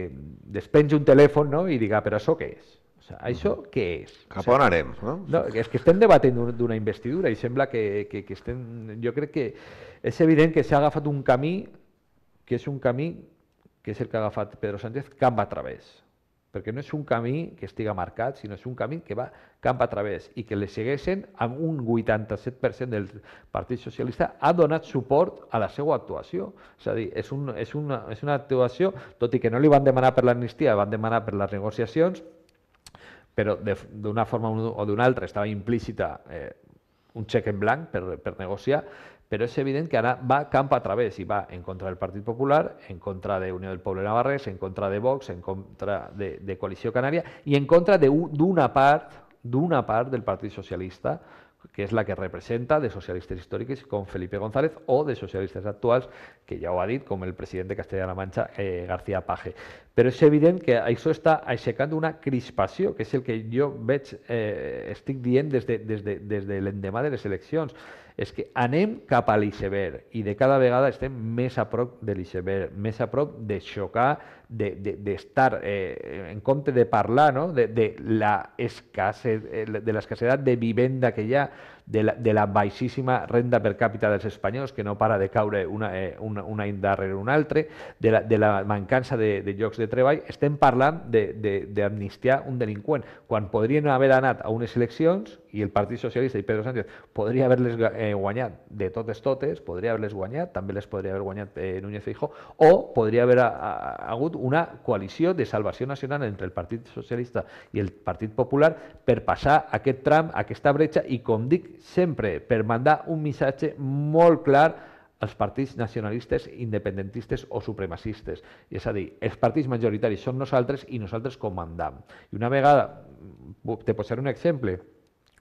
despenja un telèfon no? i diga, però això què és? O sea, això què és? Cap on anem? No? no? És que estem debatent d'una investidura i sembla que, que, que estem... Jo crec que és evident que s'ha agafat un camí que és un camí que és el que ha agafat Pedro Sánchez, camp a través. Perquè no és un camí que estiga marcat, sinó és un camí que va camp a través i que les segueixen amb un 87% del Partit Socialista ha donat suport a la seva actuació. És a dir, és, un, és, una, és una actuació, tot i que no li van demanar per l'amnistia, van demanar per les negociacions, però d'una forma o d'una altra estava implícita eh, un xec en blanc per, per negociar, Pero és evident que ara va campa a través i va en contra del Partit Popular, en contra de Unió del Poble Navarrés, en contra de Vox, en contra de, de Coalició Canaria i en contra de, d'una part d'una part del Partit Socialista que és la que representa de socialistes històrics com Felipe González o de socialistes actuals, que ja ho ha dit, com el president de Castellà-La Mancha, eh, García Page. Però és evident que això està aixecant una crispació, que és el que jo veig, eh, estic dient des de, des de, des de l'endemà de les eleccions és que anem cap a l'iceberg i de cada vegada estem més a prop de l'iceberg, més a prop de xocar, d'estar, de, de, eh, en compte de parlar no? de, de eh, l'escassedat de, de, de vivenda que hi ha, de la, de la baixíssima renda per càpita dels espanyols, que no para de caure una, eh, una, una any darrere un altre, de la, de la mancança de, de llocs de treball, estem parlant d'amnistiar de, de, un delinqüent, quan podrien haver anat a unes eleccions i el Partit Socialista i Pedro Sánchez podria haver-les eh, guanyat de totes totes, podria haver-les guanyat, també les podria haver guanyat eh, Núñez Feijó, o podria haver ha, eh, ha, hagut una coalició de salvació nacional entre el Partit Socialista i el Partit Popular per passar aquest tram, aquesta bretxa, i com dic, sempre per mandar un missatge molt clar als partits nacionalistes, independentistes o supremacistes. És a dir, els partits majoritaris són nosaltres i nosaltres comandam. I una vegada, mm, te posaré un exemple,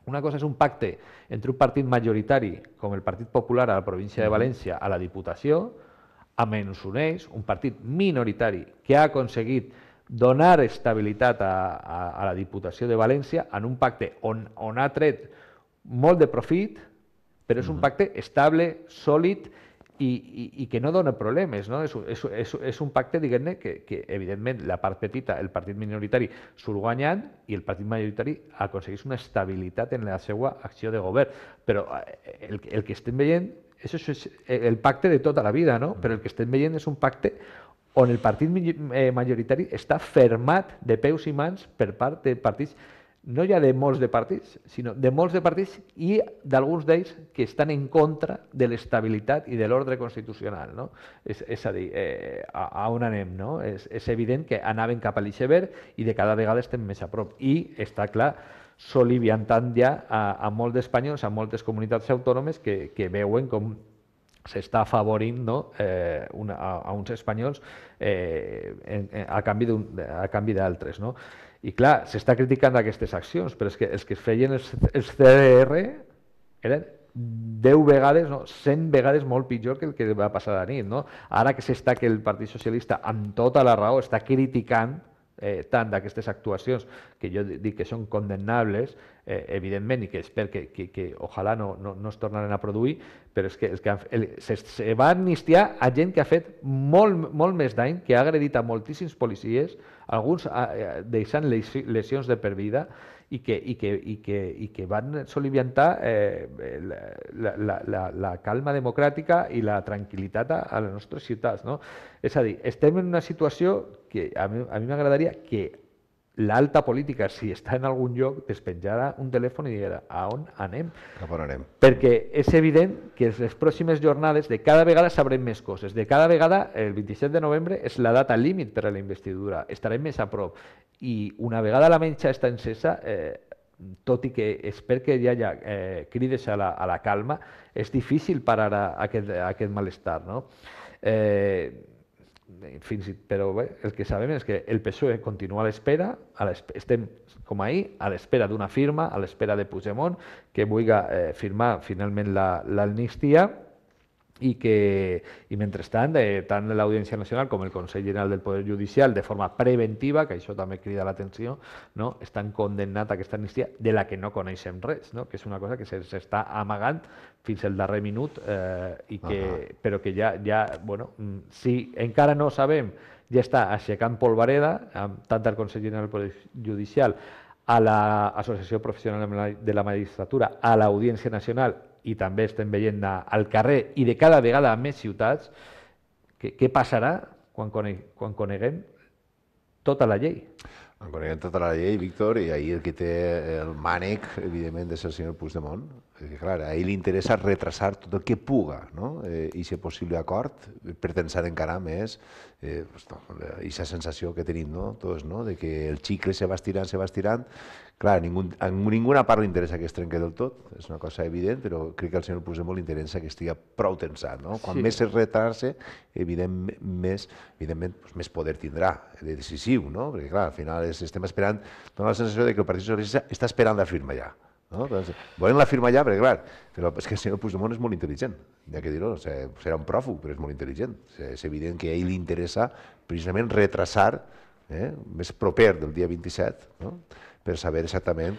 una cosa és un pacte entre un partit majoritari com el Partit Popular a la província de València a la Diputació, a menys uneix, un partit minoritari que ha aconseguit donar estabilitat a, a, a la Diputació de València en un pacte on, on ha tret molt de profit, però és un mm-hmm. pacte estable, sòlid i, i, i que no dona problemes. No? És, és, és, és un pacte, diguem-ne, que, que evidentment la part petita, el partit minoritari, surt guanyant i el partit majoritari aconsegueix una estabilitat en la seva acció de govern. Però eh, el, el que estem veient això, és eh, el pacte de tota la vida, no? Mm-hmm. però el que estem veient és un pacte on el partit eh, majoritari està fermat de peus i mans per part de partits no ja de molts de partits, sinó de molts de partits i d'alguns d'ells que estan en contra de l'estabilitat i de l'ordre constitucional. No? És, és a dir, eh, a, a on anem? No? És, és evident que anaven cap a l'iceberg i de cada vegada estem més a prop. I està clar soliviantant ja a, a molts espanyols, a moltes comunitats autònomes que, que veuen com s'està afavorint no, eh, una, a, a uns espanyols eh, en, en, a canvi d'altres. No? I clar, s'està criticant aquestes accions, però és que els que feien els, els CDR eren 10 vegades, no, 100 vegades molt pitjor que el que va passar la nit. No? Ara que s'està que el Partit Socialista, amb tota la raó, està criticant eh, tant d'aquestes actuacions que jo dic que són condemnables, eh, evidentment, i que espero que, que, que ojalà no, no, no es tornaran a produir, però és que, és que el, se, se va amnistiar a gent que ha fet molt, molt més dany, que ha agredit a moltíssims policies, alguns eh, eh deixant lesions de per vida, i que, i que, i que, i que van soliviantar eh, la, la, la, la calma democràtica i la tranquil·litat a, a les nostres ciutats. No? És a dir, estem en una situació que a mi m'agradaria que l'alta política, si està en algun lloc, despenjara un telèfon i dirà a on anem. Cap on anem. Perquè és evident que les pròximes jornades de cada vegada sabrem més coses. De cada vegada, el 27 de novembre és la data límit per a la investidura. Estarem més a prop. I una vegada la menja està encesa, eh, tot i que espero que hi hagi eh, crides a la, a la calma, és difícil parar a aquest, a aquest malestar. No? Eh, Eh, fins i, però bé, el que sabem és que el PSOE continua a l'espera, estem com ahir, a l'espera d'una firma, a l'espera de Puigdemont, que vulgui eh, firmar finalment l'amnistia, la, i que, i mentrestant, eh, tant l'Audiència Nacional com el Consell General del Poder Judicial, de forma preventiva, que això també crida l'atenció, no? estan condemnat a aquesta amnistia de la que no coneixem res, no? que és una cosa que s'està amagant fins al darrer minut, eh, i que, uh -huh. però que ja, ja bueno, si encara no sabem, ja està aixecant polvareda, amb, tant el Consell General del Poder Judicial, a l'Associació Professional de la Magistratura, a l'Audiència Nacional i també estem veient al carrer i de cada vegada a més ciutats, què, què passarà quan, coneg quan coneguem tota la llei? Quan coneguem tota la llei, Víctor, i ahir el que té el mànec, evidentment, de ser el senyor Puigdemont, que, clar, a ell li interessa retrasar tot el que puga, no? Eh, I és possible acord, per tensar encara més eh, pues, aquesta sensació que tenim no? tots, no? de que el xicle se va estirant, se va estirant, Clar, a ningú, a ninguna part li interessa que es trenqui del tot, és una cosa evident, però crec que al senyor Puigdemont molt interessa que estigui prou tensat. No? Quan sí. més es retarse, evident, més, evidentment doncs, més poder tindrà, de decisiu, no? perquè clar, al final és, estem esperant, dona la sensació de que el Partit Socialista està esperant la firma ja. No? Doncs, volen la firma ja, perquè clar, però és que el senyor Puigdemont és molt intel·ligent, ja que dir-ho, o sigui, serà un pròfug, però és molt intel·ligent. és evident que a ell li interessa precisament retrasar eh, més proper del dia 27, no? per saber exactament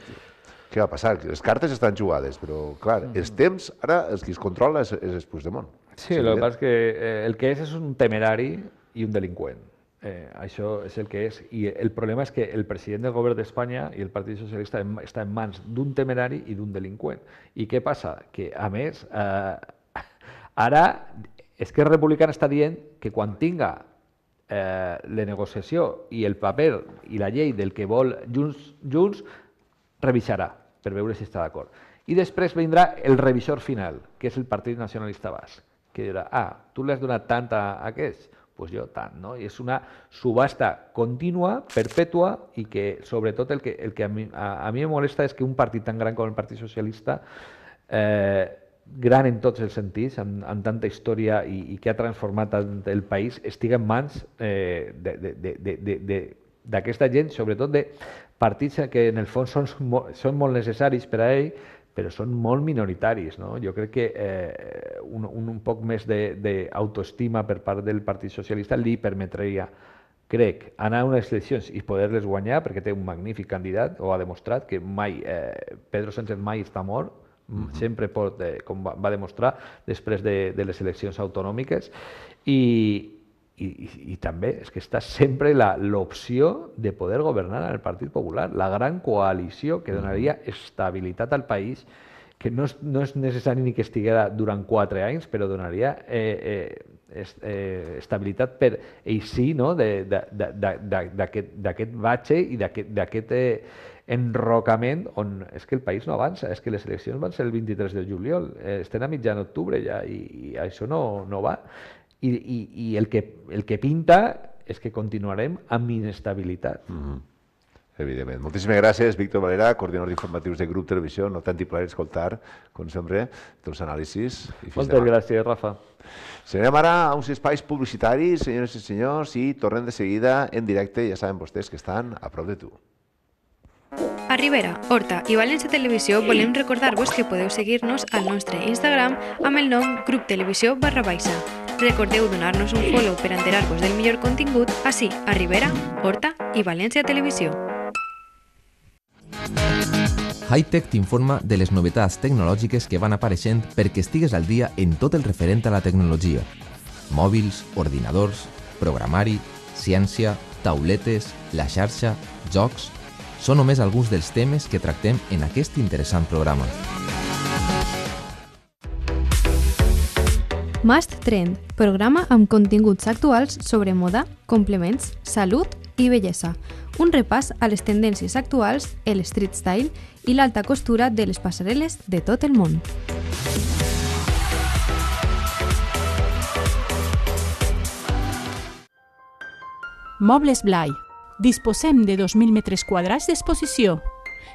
què va passar. Les cartes estan jugades, però, clar, mm -hmm. els temps, ara, els qui es controla és, és el Puigdemont. Sí, el que passa és que eh, el que és és un temerari i un delinqüent. Eh, això és el que és. I el problema és que el president del govern d'Espanya i el Partit Socialista en, està en mans d'un temerari i d'un delinqüent. I què passa? Que, a més, eh, ara Esquerra Republicana està dient que quan tinga eh, la negociació i el paper i la llei del que vol Junts, Junts revisarà per veure si està d'acord. I després vindrà el revisor final, que és el Partit Nacionalista Basc, que dirà, ah, tu li has donat tant a aquest, pues jo tant, no? I és una subhasta contínua, perpètua, i que sobretot el que, el que a, mi, a, a mi em molesta és que un partit tan gran com el Partit Socialista eh, gran en tots els sentits, amb, amb tanta història i, i que ha transformat tant el país, estiga en mans eh, d'aquesta gent, sobretot de partits que en el fons són, són molt necessaris per a ell, però són molt minoritaris. No? Jo crec que eh, un, un, un poc més d'autoestima per part del Partit Socialista li permetria crec, anar a unes eleccions i poder-les guanyar perquè té un magnífic candidat o ha demostrat que mai, eh, Pedro Sánchez mai està mort, Mm -hmm. sempre pot, eh, com va, va demostrar després de, de les eleccions autonòmiques, i, i, i, i també és que està sempre l'opció de poder governar en el Partit Popular, la gran coalició que mm-hmm. donaria estabilitat al país, que no és, no és necessari ni que estiguera durant quatre anys, però donaria eh, eh, est, eh, estabilitat per eixir sí, no? d'aquest batxe i d'aquest eh, enrocament on és que el país no avança, és que les eleccions van ser el 23 de juliol, eh, estem a mitjan octubre ja i, i això no, no va. I, i, i el, que, el que pinta és que continuarem amb inestabilitat. Mm -hmm. Evidentment. Moltíssimes gràcies, Víctor Valera, coordinador d'informatius de Grup Televisió. No tant i plaer escoltar, com sempre, els anàlisis. I fins Moltes demà. gràcies, Rafa. Se ara a uns espais publicitaris, senyores i senyors, i tornem de seguida en directe, ja saben vostès que estan a prop de tu. A Rivera, Horta i València Televisió volem recordar-vos que podeu seguir-nos al nostre Instagram amb el nom Grup Televisió barra baixa. Recordeu donar-nos un follow per enterar-vos del millor contingut així a Rivera, Horta i València Televisió. Hightech t'informa de les novetats tecnològiques que van apareixent perquè estigues al dia en tot el referent a la tecnologia. Mòbils, ordinadors, programari, ciència, tauletes, la xarxa, jocs, són només alguns dels temes que tractem en aquest interessant programa. Must Trend, programa amb continguts actuals sobre moda, complements, salut i bellesa. Un repàs a les tendències actuals, el street style i l'alta costura de les passarel·les de tot el món. Mobles Blai, Disposem de 2.000 metres quadrats d'exposició,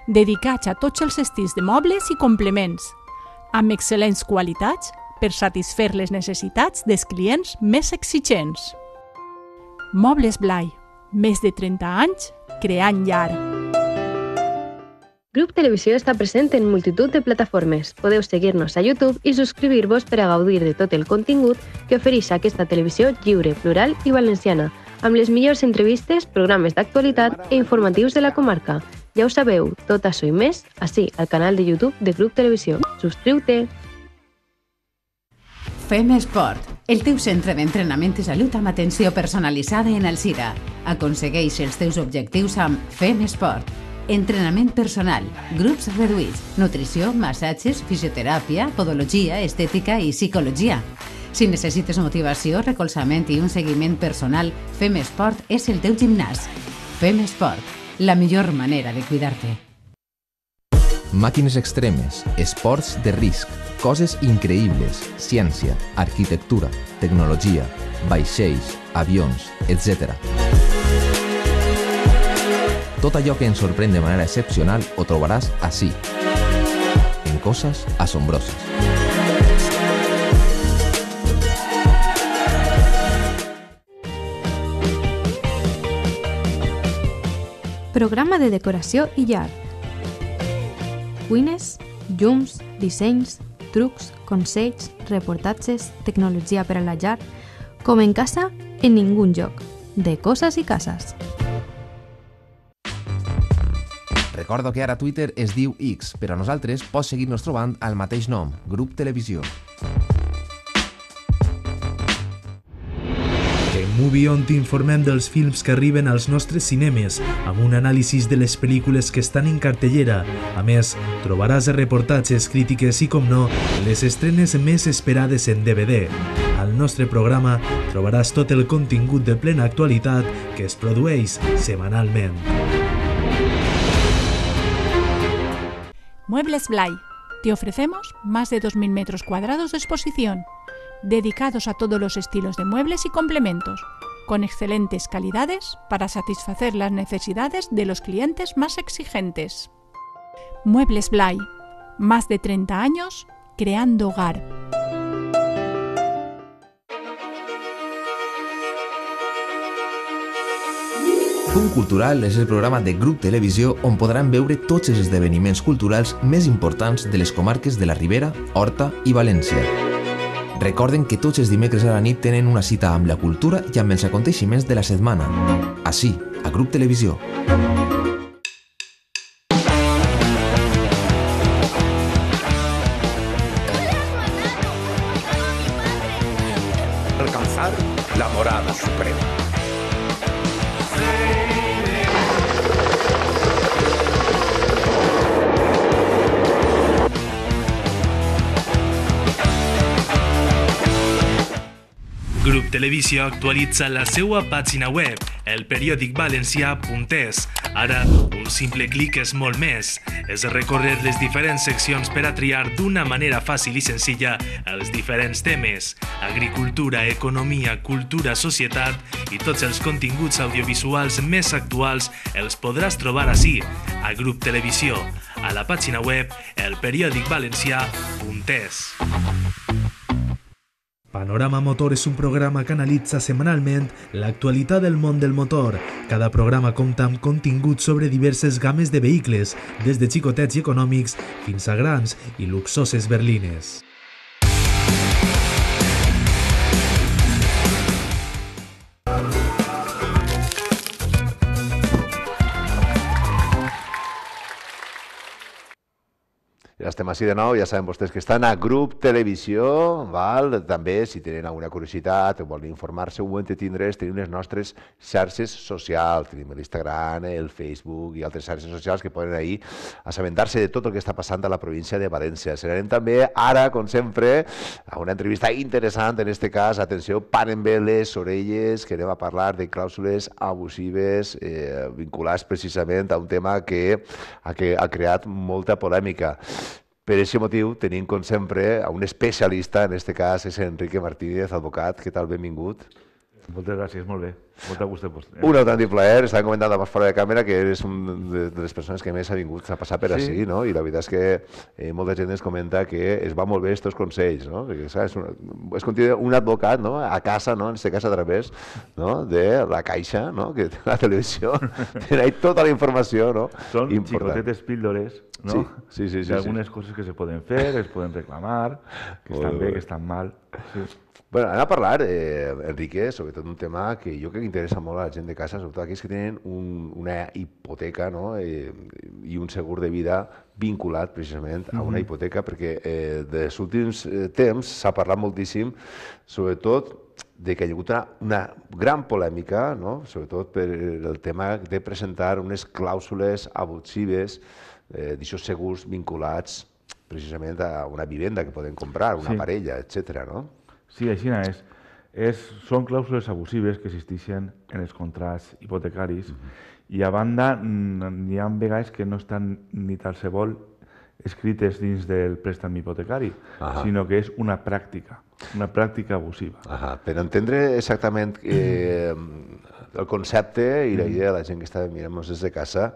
dedicats a tots els estils de mobles i complements, amb excel·lents qualitats per satisfer les necessitats dels clients més exigents. Mobles Blai, més de 30 anys creant llar. Grup Televisió està present en multitud de plataformes. Podeu seguir-nos a YouTube i subscriure-vos per a gaudir de tot el contingut que ofereix aquesta televisió lliure, plural i valenciana, amb les millors entrevistes, programes d'actualitat i e informatius de la comarca. Ja ho sabeu, tot això i més, així, al canal de YouTube de Grup Televisió. Subscriu-te! FEM Esport, el teu centre d'entrenament i salut amb atenció personalitzada en SIDA. Aconsegueix els teus objectius amb FEM Esport. Entrenament personal, grups reduïts, nutrició, massatges, fisioteràpia, podologia, estètica i psicologia. Si necessites motivació, recolzament i un seguiment personal, Fem Esport és el teu gimnàs. Fem Esport, la millor manera de cuidar-te. Màquines extremes, esports de risc, coses increïbles, ciència, arquitectura, tecnologia, vaixells, avions, etc. Tot allò que ens sorprèn de manera excepcional ho trobaràs així, en Coses assombroses. programa de decoració i llar. Cuines, llums, dissenys, trucs, consells, reportatges, tecnologia per a la llar, com en casa, en ningun lloc. De coses i cases. Recordo que ara Twitter es diu X, però nosaltres pots seguir-nos trobant al mateix nom, Grup Televisió. Movie on t'informem dels films que arriben als nostres cinemes amb un anàlisi de les pel·lícules que estan en cartellera. A més, trobaràs reportatges, crítiques i, com no, les estrenes més esperades en DVD. Al nostre programa trobaràs tot el contingut de plena actualitat que es produeix setmanalment. Muebles Blay. Te ofrecemos más de 2.000 metros cuadrados de exposición dedicados a todos los estilos de muebles y complementos, con excelentes calidades para satisfacer las necesidades de los clientes más exigentes. Muebles Blay, más de 30 años creando hogar. Punt Cultural es el programa de Grup Televisión... on podrán ver todos los eventos culturales... ...más importantes de las comarques de la Ribera, Horta y Valencia... Recorden que tots els dimecres a la nit tenen una cita amb la cultura i amb els aconteixements de la setmana. Així, a Grup Televisió. Televisió actualitza la seva pàgina web, el periòdic valencià.es. Ara, un simple clic és molt més. És recórrer les diferents seccions per a triar d'una manera fàcil i senzilla els diferents temes. Agricultura, economia, cultura, societat i tots els continguts audiovisuals més actuals els podràs trobar així, a Grup Televisió, a la pàgina web elperiòdicvalencià.es. Panorama Motor és un programa que analitza setmanalment l'actualitat del món del motor. Cada programa compta amb contingut sobre diverses games de vehicles, des de xicotets i econòmics fins a grans i luxoses berlines. Ja estem així de nou, ja saben vostès que estan a Grup Televisió, val? també si tenen alguna curiositat o volen informar-se o entretindrés, tenim les nostres xarxes socials, tenim l'Instagram, el Facebook i altres xarxes socials que poden ahir assabentar-se de tot el que està passant a la província de València. Serem també ara, com sempre, a una entrevista interessant, en este cas, atenció, paren bé les orelles, que anem a parlar de clàusules abusives eh, vinculades precisament a un tema que ha, que ha creat molta polèmica. Per aquest motiu tenim, com sempre, a un especialista, en aquest cas és Enrique Martínez, advocat. Què tal? Benvingut. Moltes gràcies, molt bé. Molta gust de vostè. Eh. Un autèntic plaer. Estàvem comentant amb fora de càmera que eres un de, de les persones que més ha vingut a passar per sí. així, no? I la veritat és que eh, molta gent ens comenta que es va molt bé aquests consells, no? Perquè, saps, és, un, és considera un advocat, no? A casa, no? En aquest cas a través no? de la caixa, no? Que té la televisió, té ahí tota la informació, no? Són Important. xicotetes píldores, no? Sí, sí, sí. sí algunes sí. coses que se poden fer, es poden reclamar, que molt estan bé, bé, que estan mal. Sí. Bueno, anem a parlar, eh, Enrique, sobretot un tema que jo crec que interessa molt a la gent de casa, sobretot aquells que tenen un, una hipoteca no? Eh, i un segur de vida vinculat precisament a una hipoteca, perquè eh, dels últims eh, temps s'ha parlat moltíssim, sobretot de que hi ha hagut una, una gran polèmica, no? sobretot per el tema de presentar unes clàusules abusives eh, d'aixòs segurs vinculats precisament a una vivenda que poden comprar, una sí. parella, etc. No? Sí, així és és, són clàusules abusives que existeixen en els contrats hipotecaris mm -hmm. i a banda n'hi ha vegades que no estan ni vol escrites dins del préstam hipotecari, -huh. sinó que és una pràctica, una pràctica abusiva. -huh. Per entendre exactament eh, el concepte i la idea de la gent que està mirant-nos des de casa,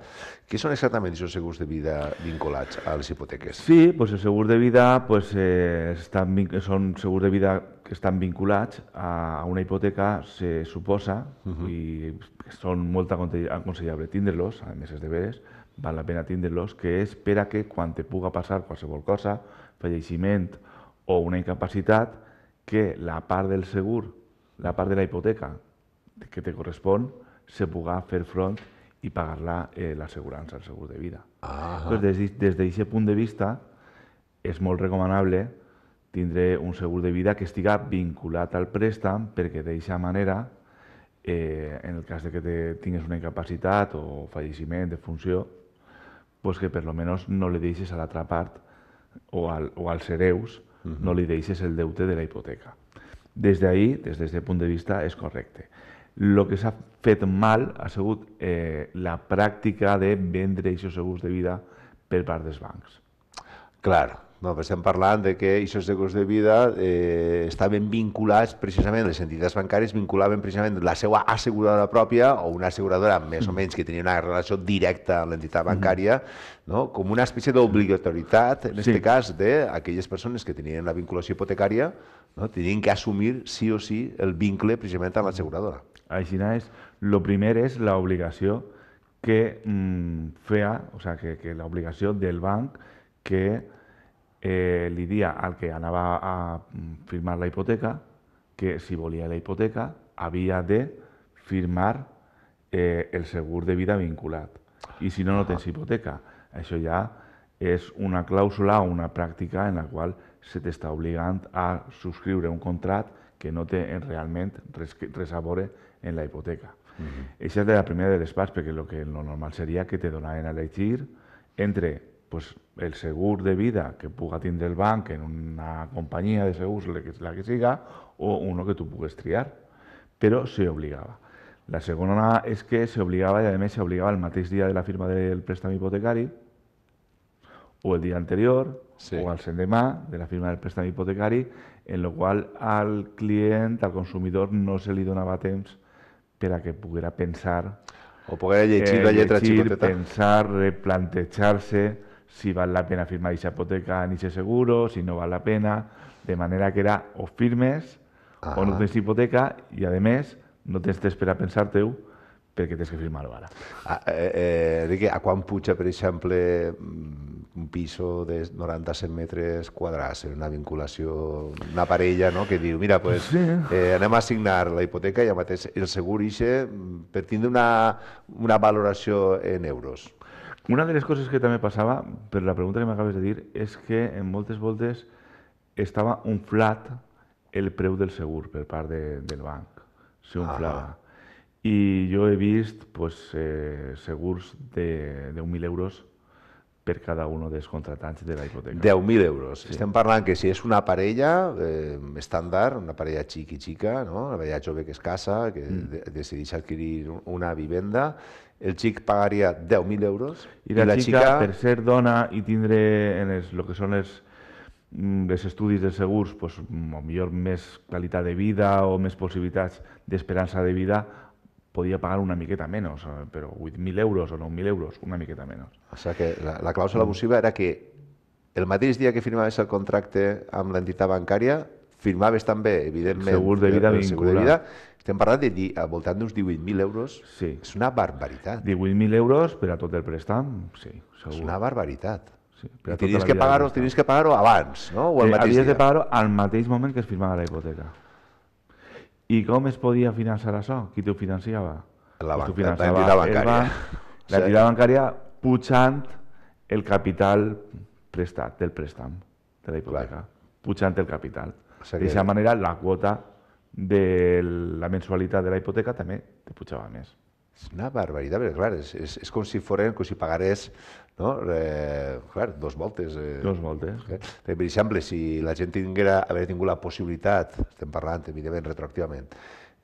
què són exactament els segurs de vida vinculats a les hipoteques? Sí, doncs els segurs de vida pues, eh, estan, són segurs de vida que estan vinculats a una hipoteca se suposa uh -huh. i són molt aconsellable tindre-los, a més és de veres, val la pena tindre-los, que és per a que quan te puga passar qualsevol cosa, falleiximent o una incapacitat, que la part del segur, la part de la hipoteca que te correspon, se puga fer front i pagar-la eh, l'assegurança, el segur de vida. Ah. Doncs des d'aquest punt de vista és molt recomanable tindré un segur de vida que estiga vinculat al préstam perquè d'eixa manera, eh, en el cas de que te, tingues una incapacitat o falliciment de funció, pues que per lo menos no li deixes a l'altra part o, al, o als hereus, uh -huh. no li deixes el deute de la hipoteca. Des d'ahir, des d'aquest punt de vista, és correcte. El que s'ha fet mal ha sigut eh, la pràctica de vendre aquests segurs de vida per part dels bancs. Clar, no, però estem parlant de que aquests de cost de vida eh, estaven vinculats precisament, les entitats bancàries vinculaven precisament la seva asseguradora pròpia o una asseguradora més o mm. menys que tenia una relació directa amb l'entitat mm-hmm. bancària, no? com una espècie d'obligatorietat, en aquest sí. cas, d'aquelles persones que tenien la vinculació hipotecària, no? tenien que assumir sí o sí el vincle precisament amb l'asseguradora. Així és, lo primer és la obligació que mm, feia, o sea, que, que la obligació del banc que eh, li dia al que anava a firmar la hipoteca que si volia la hipoteca havia de firmar eh, el segur de vida vinculat. I si no, no tens hipoteca. Això ja és una clàusula o una pràctica en la qual se t'està obligant a subscriure un contracte que no té realment res, res a veure en la hipoteca. Uh -huh. Això és de la primera de les parts, perquè el que lo normal seria que te donaven a elegir entre pues el seguro de vida que puga del el en una compañía de seguros, la que siga, o uno que tú pugues triar. Pero se obligaba. La segunda es que se obligaba y además se obligaba el mateix día de la firma del préstamo hipotecario o el día anterior, o al sendemà de la firma del préstamo hipotecario, en lo cual al cliente, al consumidor, no se le donaba temps para que pudiera pensar... O pensar, replantecharse si val la pena firmar aquesta hipoteca ni ese seguro, si no val la pena, de manera que era o firmes Ajá. o no tens hipoteca i, a més, no tens d'esperar pensar-te-ho perquè tens que firmar-ho ara. Ah, eh, eh, a quan puja, per exemple, mm, un pis de 90-100 metres quadrats en una vinculació, una parella no? que diu, mira, pues, sí. eh, anem a signar la hipoteca i el mateix el segur ixe per mm, tindre una, una valoració en euros. Una de les coses que també passava, per la pregunta que m'acabes de dir, és que en moltes voltes estava un flat el preu del segur per part de, del banc, s'inflava. Ah. I jo he vist pues, eh, segurs de de 1.000 euros per cada un dels contratants de la hipoteca. 10.000 euros. Sí. Estem parlant que si és una parella eh, estàndard, una parella xic i xica, no? una parella jove que es casa, que mm. decideix adquirir una vivenda, el xic pagaria 10.000 euros i la, i la xica, xica, per ser dona i tindre en els, el que són els, mm, els estudis de segurs, pues, millor més qualitat de vida o més possibilitats d'esperança de vida, podia pagar una miqueta menys, eh, però 8.000 euros o 9.000 euros, una miqueta menys. O sigui que la, la clàusula abusiva era que el mateix dia que firmaves el contracte amb l'entitat bancària, firmaves també, evidentment, el segur de vida, el, el segur de vida estem parlant de, dir, al voltant d'uns 18.000 euros. Sí. És una barbaritat. 18.000 euros per a tot el préstam, sí, segur. És una barbaritat. Sí, per I tenies tota que pagar-ho tenies que pagar abans, no? O el eh, mateix havies dia. de pagar-ho al mateix moment que es firmava la hipoteca. I com es podia finançar això? Qui t'ho financiava? La banca, pues finançava la bancària. Banc, l'entitat bancària pujant el capital prestat del préstam, de la hipoteca. Clar. Pujant el capital. D'aquesta manera, la quota de la mensualitat de la hipoteca també te pujava més. És una barbaritat, perquè clar, és, és, és com si foren, com si pagarés, no? Eh, clar, dos voltes. Eh, dos voltes. Eh? Per exemple, si la gent tinguera, haver tingut la possibilitat, estem parlant, evidentment, retroactivament,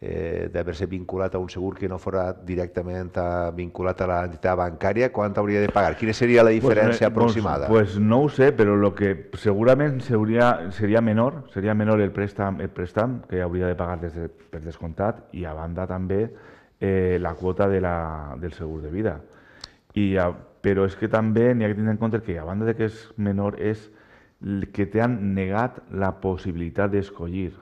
eh, d'haver-se vinculat a un segur que no fora directament a, eh, vinculat a l'entitat bancària, quant hauria de pagar? Quina seria la eh, diferència pues, doncs, aproximada? Pues, pues no ho sé, però lo que segurament seria, seria menor, seria menor el préstam, el préstam que hauria de pagar des de, per descomptat i a banda també eh, la quota de la, del segur de vida. I, a, però és que també n'hi ha que tenir en compte que a banda de que és menor és que t'han negat la possibilitat d'escollir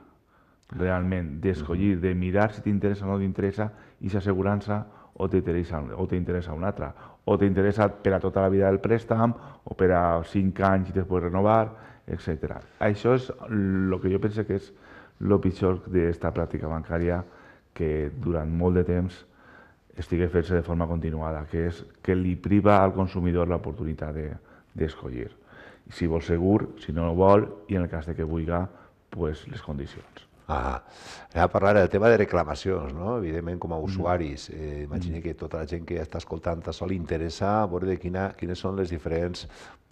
realment, d'escollir, de mirar si t'interessa o no t'interessa i si assegurança o t'interessa o t'interessa un altra, o t'interessa per a tota la vida del préstam, o per a cinc anys i després renovar, etc. Això és el que jo penso que és el pitjor d'esta pràctica bancària que durant molt de temps estigui fent-se de forma continuada, que és que li priva al consumidor l'oportunitat d'escollir. De, si vol segur, si no ho vol, i en el cas de que vulgui, pues, les condicions. Ah, a parlar del tema de reclamacions, no? evidentment com a usuaris. Mm. Eh, mm. imagina que tota la gent que està escoltant això li interessa veure de quina, quines són les diferents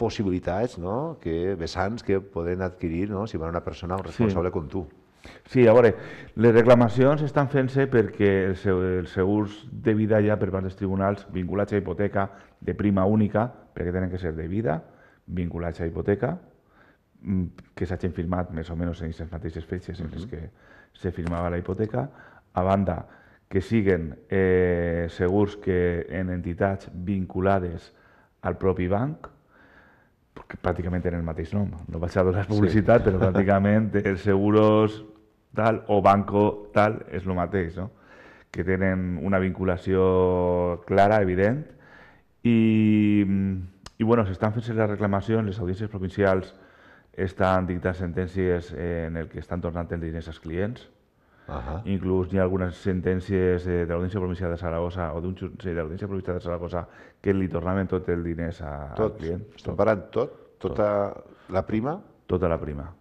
possibilitats no? que vessants que poden adquirir no? si van una persona un responsable sí. com tu. Sí, a veure, les reclamacions estan fent-se perquè els, el segurs de vida ja per part dels tribunals vinculats a hipoteca de prima única, perquè tenen que ser de vida, vinculats a hipoteca, Mm, que s'hagin firmat més o menys en aquestes mateixes feixes en les que se firmava la hipoteca, a banda que siguen eh, segurs que en entitats vinculades al propi banc, perquè pràcticament tenen el mateix nom, no vaig a donar publicitat, sí. però pràcticament els seguros tal o banco tal és el mateix, no? que tenen una vinculació clara, evident, i, mm, i bueno, s'estan fent les reclamacions, les audiències provincials estan dictant sentències en el que estan tornant els diners als clients. Uh -huh. Inclús hi ha algunes sentències de, eh, de l'Audiència Provincial de Saragossa o d'un jutge sí, de l'Audiència Provincial de Saragossa que li tornaven tot el diners a, tot. al client. Estan tot. parant tot? Tota tot. la prima? Tota la prima.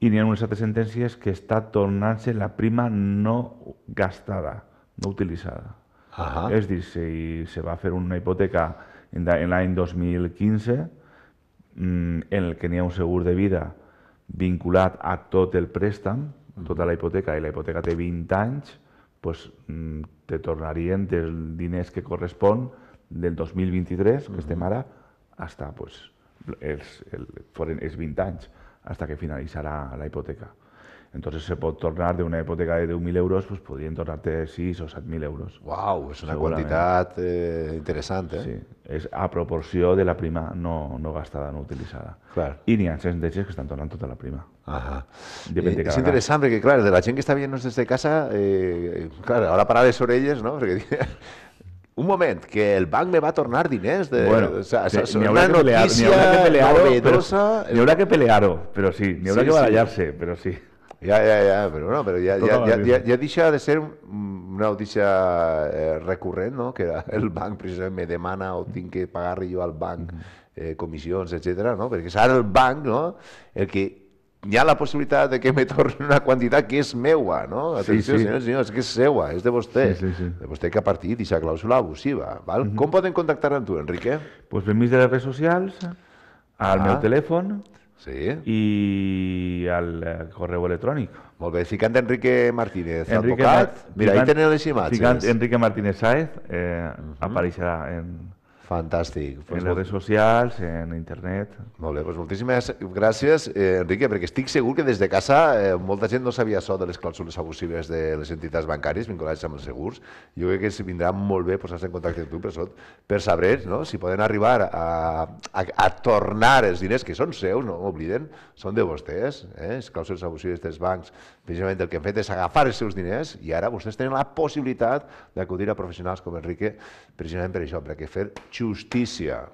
I n'hi ha unes altres sentències que està tornant-se la prima no gastada, no utilitzada. Uh -huh. És a dir, si se va fer una hipoteca en l'any 2015, mmm, en el que n'hi ha un segur de vida vinculat a tot el préstam, mm. tota la hipoteca, i la hipoteca té 20 anys, doncs, te tornarien dels diners que correspon del 2023, que mm-hmm. estem ara, fins pues, els, el, els 20 anys, fins que finalitzarà la hipoteca. Entonces se puede tornar de una hipoteca de 1.000 euros, pues podrían tornarte 6 o 7.000 euros. ¡Wow! Es una cantidad eh, interesante. ¿eh? Sí, Es a proporción de la prima no, no gastada, no utilizada. Y Y ni de sentències que están tornando toda la prima. Ajá. Es interesante que claro, de la gente que está viendo desde casa, eh, ahora para parava sobre no? un momento, que el banco me va a tornar diners. De, bueno, o sea, no es una pelear, que pelear, Ni habrá que pelear, pero sí, ni habrá que barallarse, pero sí. Ja, ja, ja, però, no, però ja, tota ja, ja, ja, ja deixa de ser una notícia eh, recurrent, no? que el banc precisament me demana o tinc que pagar jo al banc mm-hmm. eh, comissions, etc. no? perquè és ara el banc no? el que hi ha la possibilitat de que me torni una quantitat que és meua, no? Atenció, sí, sí. senyors senyors, que és seua, és de vostè. Sí, sí, sí. De vostè que ha partit d'aquesta clàusula abusiva. Val? Mm -hmm. Com poden contactar amb tu, Enrique? Doncs pues per mig de les redes socials, al ah. meu telèfon, Sí. i el eh, correu electrònic. Molt bé, ficant Enrique Martínez, Enrique advocat, Mar... mira, ficant, ahí tenen les imatges. Ficant Enrique Martínez Saez eh, uh -huh. apareixerà en, Fantàstic. Pues en les redes socials, en internet... Molt bé, doncs moltíssimes gràcies, eh, Enrique, perquè estic segur que des de casa eh, molta gent no sabia això de les clàusules abusives de les entitats bancàries vinculades amb els segurs. Jo crec que es vindrà molt bé posar-se en contacte amb tu per, sot, per saber no? si poden arribar a, a, a tornar els diners que són seus, no m'obliden, són de vostès, eh? les clàusules abusives dels bancs. Precisament el que han fet és agafar els seus diners i ara vostès tenen la possibilitat d'acudir a professionals com Enrique precisament per això, perquè fer justícia.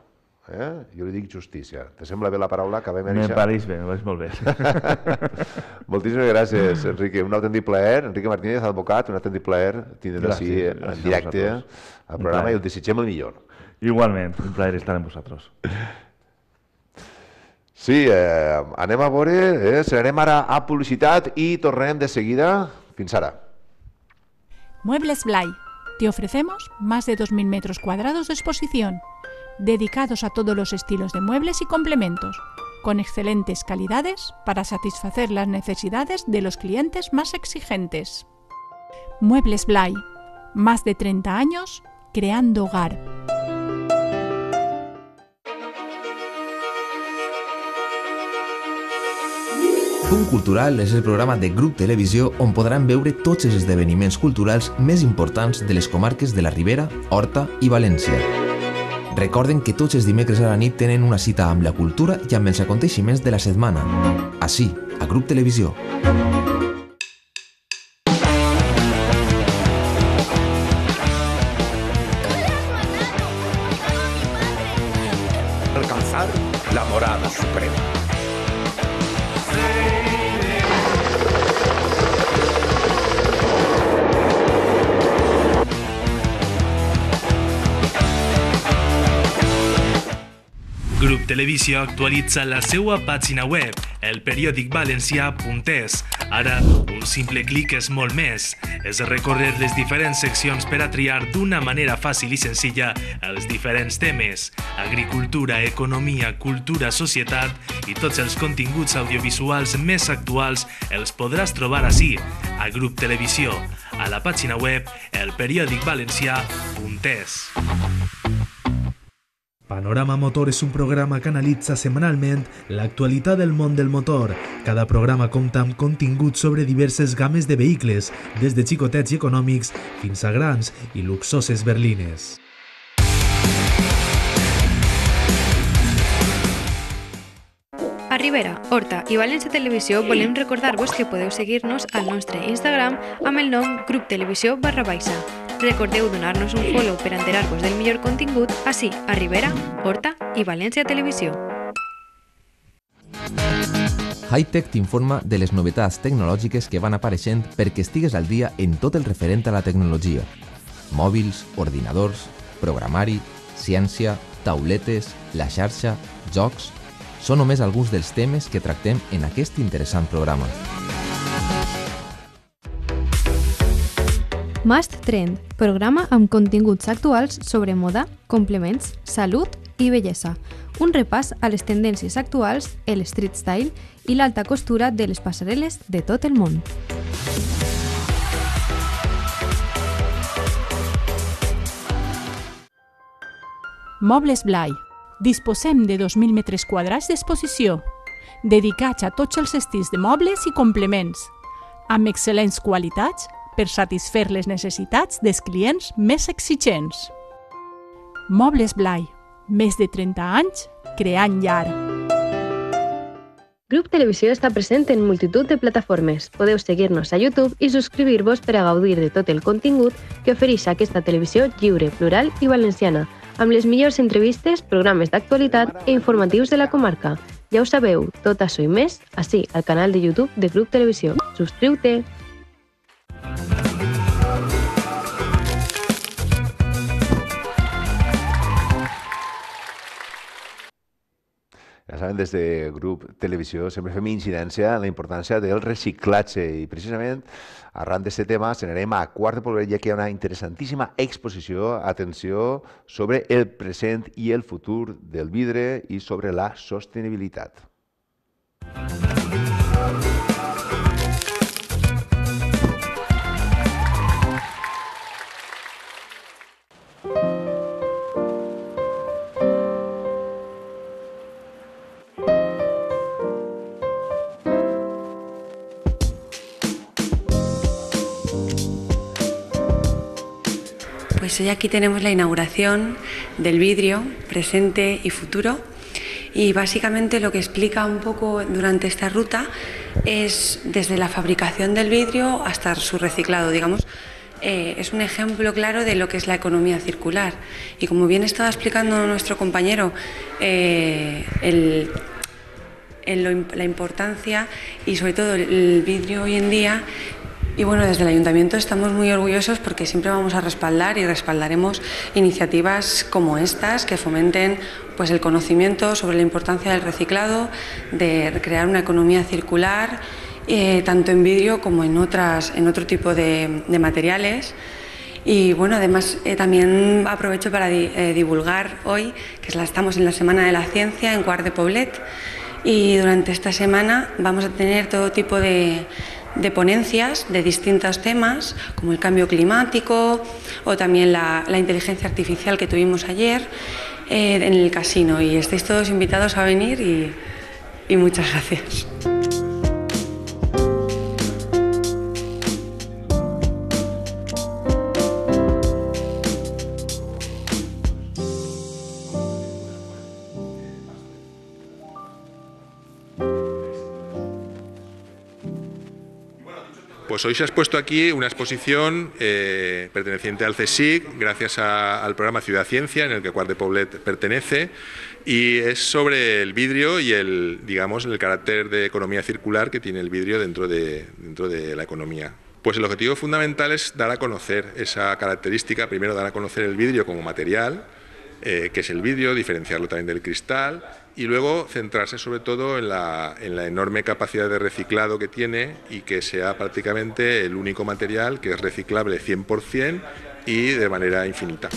Eh? Jo li dic justícia. Te sembla bé la paraula? Acabem me pareix bé, me pareix molt bé. Moltíssimes gràcies, Enrique. Un autèntic plaer. Enrique Martínez, advocat, un autèntic plaer tindre així en directe al programa i el desitgem el millor. Igualment, un plaer estar amb vosaltres. Sí, eh, anem a veure, eh? serem ara a publicitat i tornem de seguida. Fins ara. Muebles Blai, Te ofrecemos más de 2.000 metros cuadrados de exposición, dedicados a todos los estilos de muebles y complementos, con excelentes calidades para satisfacer las necesidades de los clientes más exigentes. Muebles Blay, más de 30 años creando hogar. Punt Cultural és el programa de Grup Televisió on podran veure tots els esdeveniments culturals més importants de les comarques de la Ribera, Horta i València. Recorden que tots els dimecres a la nit tenen una cita amb la cultura i amb els aconteixements de la setmana. Així, a Grup Televisió. televisió actualitza la seva pàgina web, el periòdic valencià.es. Ara, un simple clic és molt més. És recórrer les diferents seccions per a triar d'una manera fàcil i senzilla els diferents temes. Agricultura, economia, cultura, societat i tots els continguts audiovisuals més actuals els podràs trobar ací, a Grup Televisió, a la pàgina web Música Panorama Motor és un programa que analitza setmanalment l'actualitat del món del motor. Cada programa compta amb contingut sobre diverses games de vehicles, des de xicotets i econòmics fins a grans i luxoses berlines. A Rivera, Horta i València Televisió volem recordar-vos que podeu seguir-nos al nostre Instagram amb el nom Grup Televisió barra baixa. Recordeu donar-nos un follow per enterar-vos del millor contingut així a Rivera, Horta i València Televisió. Hightech t'informa de les novetats tecnològiques que van apareixent perquè estigues al dia en tot el referent a la tecnologia. Mòbils, ordinadors, programari, ciència, tauletes, la xarxa, jocs... Són només alguns dels temes que tractem en aquest interessant programa. Must Trend, programa amb continguts actuals sobre moda, complements, salut i bellesa. Un repàs a les tendències actuals, el street style i l'alta costura de les passarel·les de tot el món. Mobles Blai. Disposem de 2.000 metres quadrats d'exposició, dedicats a tots els estils de mobles i complements, amb excel·lents qualitats per satisfer les necessitats dels clients més exigents. Mobles Blai, més de 30 anys creant llar. Grup Televisió està present en multitud de plataformes. Podeu seguir-nos a YouTube i subscriure-vos per a gaudir de tot el contingut que ofereix aquesta televisió lliure, plural i valenciana, amb les millors entrevistes, programes d'actualitat i e informatius de la comarca. Ja ho sabeu, tot això i més, així, al canal de YouTube de Grup Televisió. Subscriu-te! ja saben, des de Grup Televisió sempre fem incidència en la importància del reciclatge i precisament arran d'aquest tema se a Quart de Polver ja que hi ha una interessantíssima exposició, atenció, sobre el present i el futur del vidre i sobre la sostenibilitat. Música aquí tenemos la inauguración del vidrio presente y futuro y básicamente lo que explica un poco durante esta ruta es desde la fabricación del vidrio hasta su reciclado, digamos. Eh, es un ejemplo claro de lo que es la economía circular. Y como bien estaba explicando nuestro compañero, eh, la importancia y sobre todo el vidrio hoy en día y bueno, desde el ayuntamiento estamos muy orgullosos porque siempre vamos a respaldar y respaldaremos iniciativas como estas que fomenten pues el conocimiento sobre la importancia del reciclado, de crear una economía circular, eh, tanto en vidrio como en otras, en otro tipo de, materiales. Y bueno, además eh, también aprovecho para eh, divulgar hoy que estamos en la Semana de la Ciencia en Cuart de Poblet y durante esta semana vamos a tener todo tipo de de ponencias de distintos temas, como el cambio climático o también la, inteligencia artificial que tuvimos ayer eh, en el casino. Y estáis todos invitados a venir y muchas gracias. Pues hoy se ha expuesto aquí una exposición eh, perteneciente al CSIC, gracias al programa Ciudad Ciencia, en el que Cuart de Poblet pertenece, y es sobre el vidrio y el, digamos, el carácter de economía circular que tiene el vidrio dentro de, dentro de la economía. Pues el objetivo fundamental es dar a conocer esa característica, primero dar a conocer el vidrio como material, eh, que es el vidrio, diferenciarlo también del cristal, y luego centrarse sobre todo en la, enorme capacidad de reciclado que tiene y que sea prácticamente el único material que es reciclable 100% y de manera infinita.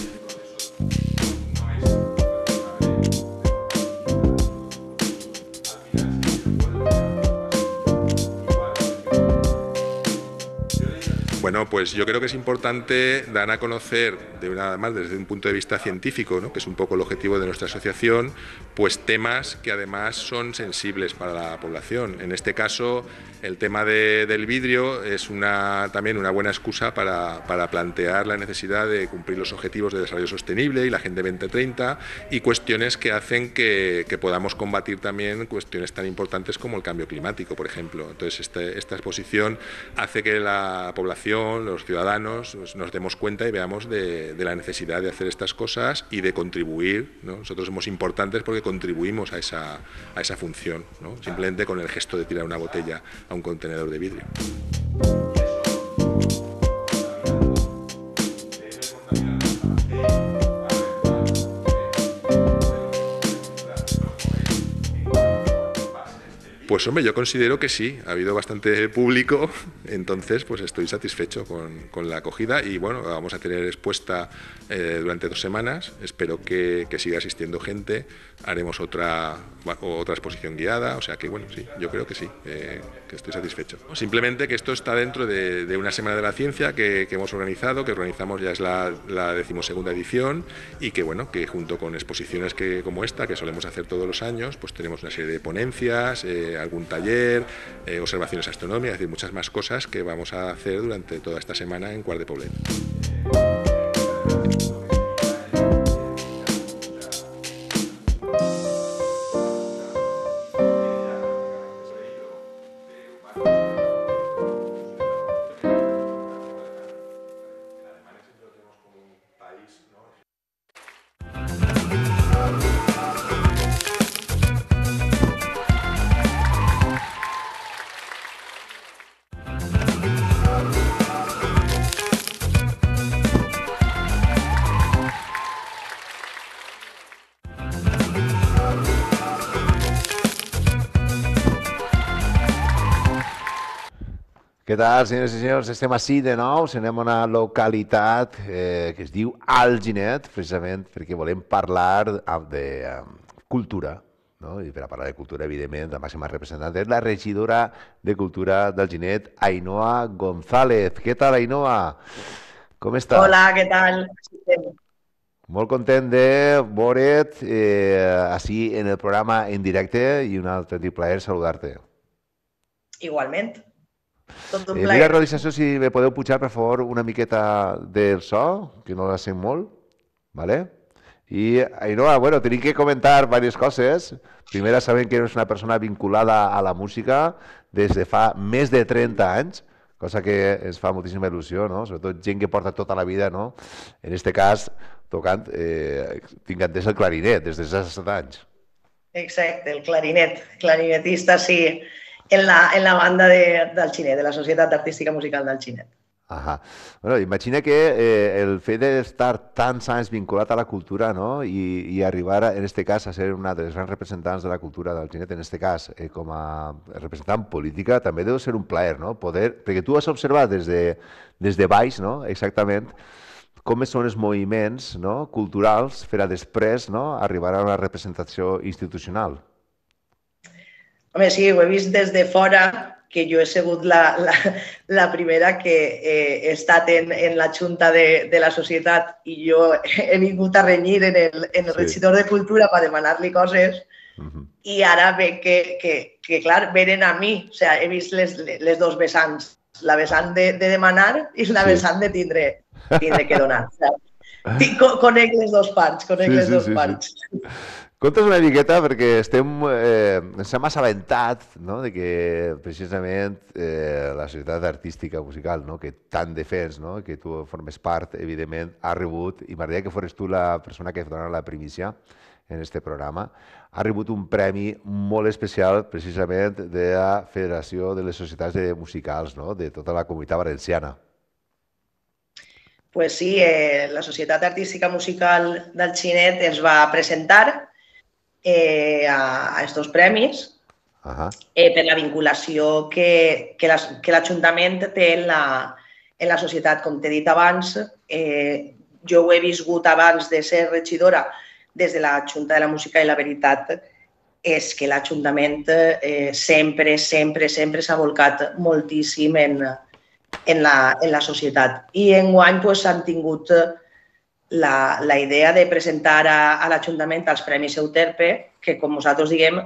Bueno, pues yo creo que es importante dar a conocer, de una, además desde un punto de vista científico, ¿no? que es un poco el objetivo de nuestra asociación, pues temas que además son sensibles para la población. En este caso, el tema del vidrio es una, también una buena excusa para, plantear la necesidad de cumplir los objetivos de desarrollo sostenible y la Agenda 2030 y cuestiones que hacen que, que podamos combatir también cuestiones tan importantes como el cambio climático, por ejemplo. Entonces, este, esta exposición hace que la población los ciudadanos, pues, nos demos cuenta y veamos de, la necesidad de hacer estas cosas y de contribuir. Nosotros somos importantes porque contribuimos a esa, a esa función, simplemente con el gesto de tirar una botella a un contenedor de vidrio. Pues hombre, yo considero que sí, ha habido bastante público, entonces pues estoy satisfecho con, la acogida y bueno, vamos a tener expuesta eh, durante dos semanas, espero que, que siga asistiendo gente, haremos otra, otra exposición guiada, o sea que bueno, sí, yo creo que sí, eh, que estoy satisfecho. Simplemente que esto está dentro de, una Semana de la Ciencia que, hemos organizado, que organizamos ya es la, la, decimosegunda edición y que bueno, que junto con exposiciones que, como esta, que solemos hacer todos los años, pues tenemos una serie de ponencias, eh, algún taller, eh, observaciones astronómicas, es decir, muchas más cosas que vamos a hacer durante toda esta semana en Cuart de Poblet. Què tal, senyores i senyors? Estem així de nou, anem a una localitat eh, que es diu Alginet, precisament perquè volem parlar de eh, cultura, no? i per a parlar de cultura, evidentment, la màxima representant és la regidora de Cultura d'Alginet, Ainhoa González. Què tal, Ainhoa? Com estàs? Hola, què tal? Molt content de veure't eh, així en el programa en directe i un altre plaer saludar-te. Igualment. Tot un eh, mira, realització, si me podeu pujar, per favor, una miqueta del so, que no la sent molt, ¿vale? I, Ainhoa, bueno, tenim que comentar diverses coses. Primera, sabem que eres una persona vinculada a la música des de fa més de 30 anys, cosa que ens fa moltíssima il·lusió, no? Sobretot gent que porta tota la vida, no? En aquest cas, tocant, eh, tinc entès el clarinet des de 7 anys. Exacte, el clarinet, clarinetista, sí en la, en la banda de, del Xinet, de la Societat Artística Musical del Xinet. Ahà. Bueno, imagina que eh, el fet d'estar tants anys vinculat a la cultura no? I, i arribar, a, en este cas, a ser una de les grans representants de la cultura del xinet, en este cas, eh, com a representant política, també deu ser un plaer, no? Poder, perquè tu has observat des de, des de baix, no? exactament, com són els moviments no? culturals per a després no? arribar a una representació institucional. Home, sí, ho he vist des de fora, que jo he sigut la, la, la primera que eh, he estat en, en la junta de, de la societat i jo he vingut a renyir en el, en el sí. regidor de cultura per demanar-li coses uh mhm. -huh. i ara ve que, que, que, clar, venen a mi. O sigui, he vist les, les dos vessants, la vessant de, de demanar i la sí. vessant de tindre, tindre que donar. O sigui, conec les dos parts, conec sí, les sí, dos sí, parts. Sí. Contes una miqueta perquè estem, eh, ens hem assabentat no? de que precisament eh, la societat artística musical, no? que tant defens, no? que tu formes part, evidentment, ha rebut, i m'agradaria que fores tu la persona que dona la primícia en este programa, ha rebut un premi molt especial precisament de la Federació de les Societats de Musicals no? de tota la comunitat valenciana. Pues sí, eh, la Societat Artística Musical del Xinet ens va presentar eh, a a estos premis uh -huh. eh, per la vinculació que, que l'Ajuntament té en la, en la societat. Com t'he dit abans, eh, jo ho he viscut abans de ser regidora des de la Junta de la Música i la veritat és que l'Ajuntament eh, sempre, sempre, sempre s'ha volcat moltíssim en, en, la, en la societat. I en guany pues, han tingut eh, la, la idea de presentar a, a l'Ajuntament els Premis Euterpe, que com nosaltres diguem,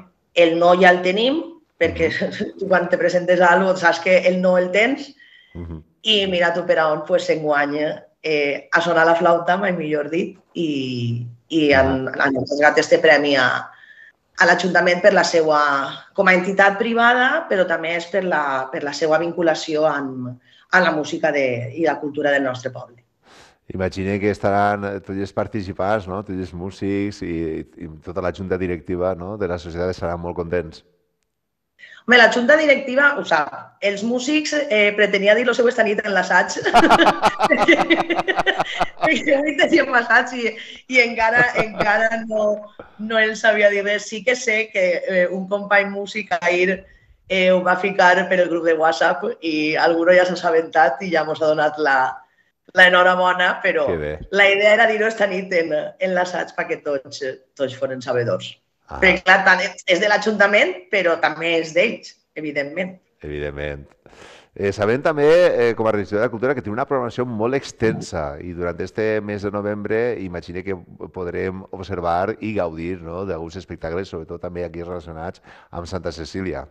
el no ja el tenim, perquè tu mhm. quan te presentes a alguna saps que el no el tens, uh mhm. -huh. i mira tu per on pues, s'enguany eh, a sonar la flauta, mai millor dit, i, i ah. han, uh -huh. han entregat este premi a, a l'Ajuntament per la seva, com a entitat privada, però també és per la, per la seva vinculació amb, a la música de, i la cultura del nostre poble. Imagine que estaran eh, tots els participants, no? tots els músics i, i tota la junta directiva no? de la societat estaran molt contents. Home, la junta directiva sigui, sea, Els músics eh, pretenia dir-lo seu esta nit en l'assaig. Teníem assaig i, i encara, encara no, no el sabia dir res. Sí que sé que eh, un company músic ahir eh, ho va ficar per el grup de WhatsApp i algú ja s'ha assabentat i ja mos ha donat la, l'enhorabona, però la idea era dir-ho esta nit en, en l'assaig perquè tots, eh, tots foren sabedors. Ah. Perquè, clar, tant és de l'Ajuntament, però també és d'ells, evidentment. Evidentment. Eh, sabem també, eh, com a regidor de la Cultura, que té una programació molt extensa i durant aquest mes de novembre imagine que podrem observar i gaudir no, d'alguns espectacles, sobretot també aquí relacionats amb Santa Cecília.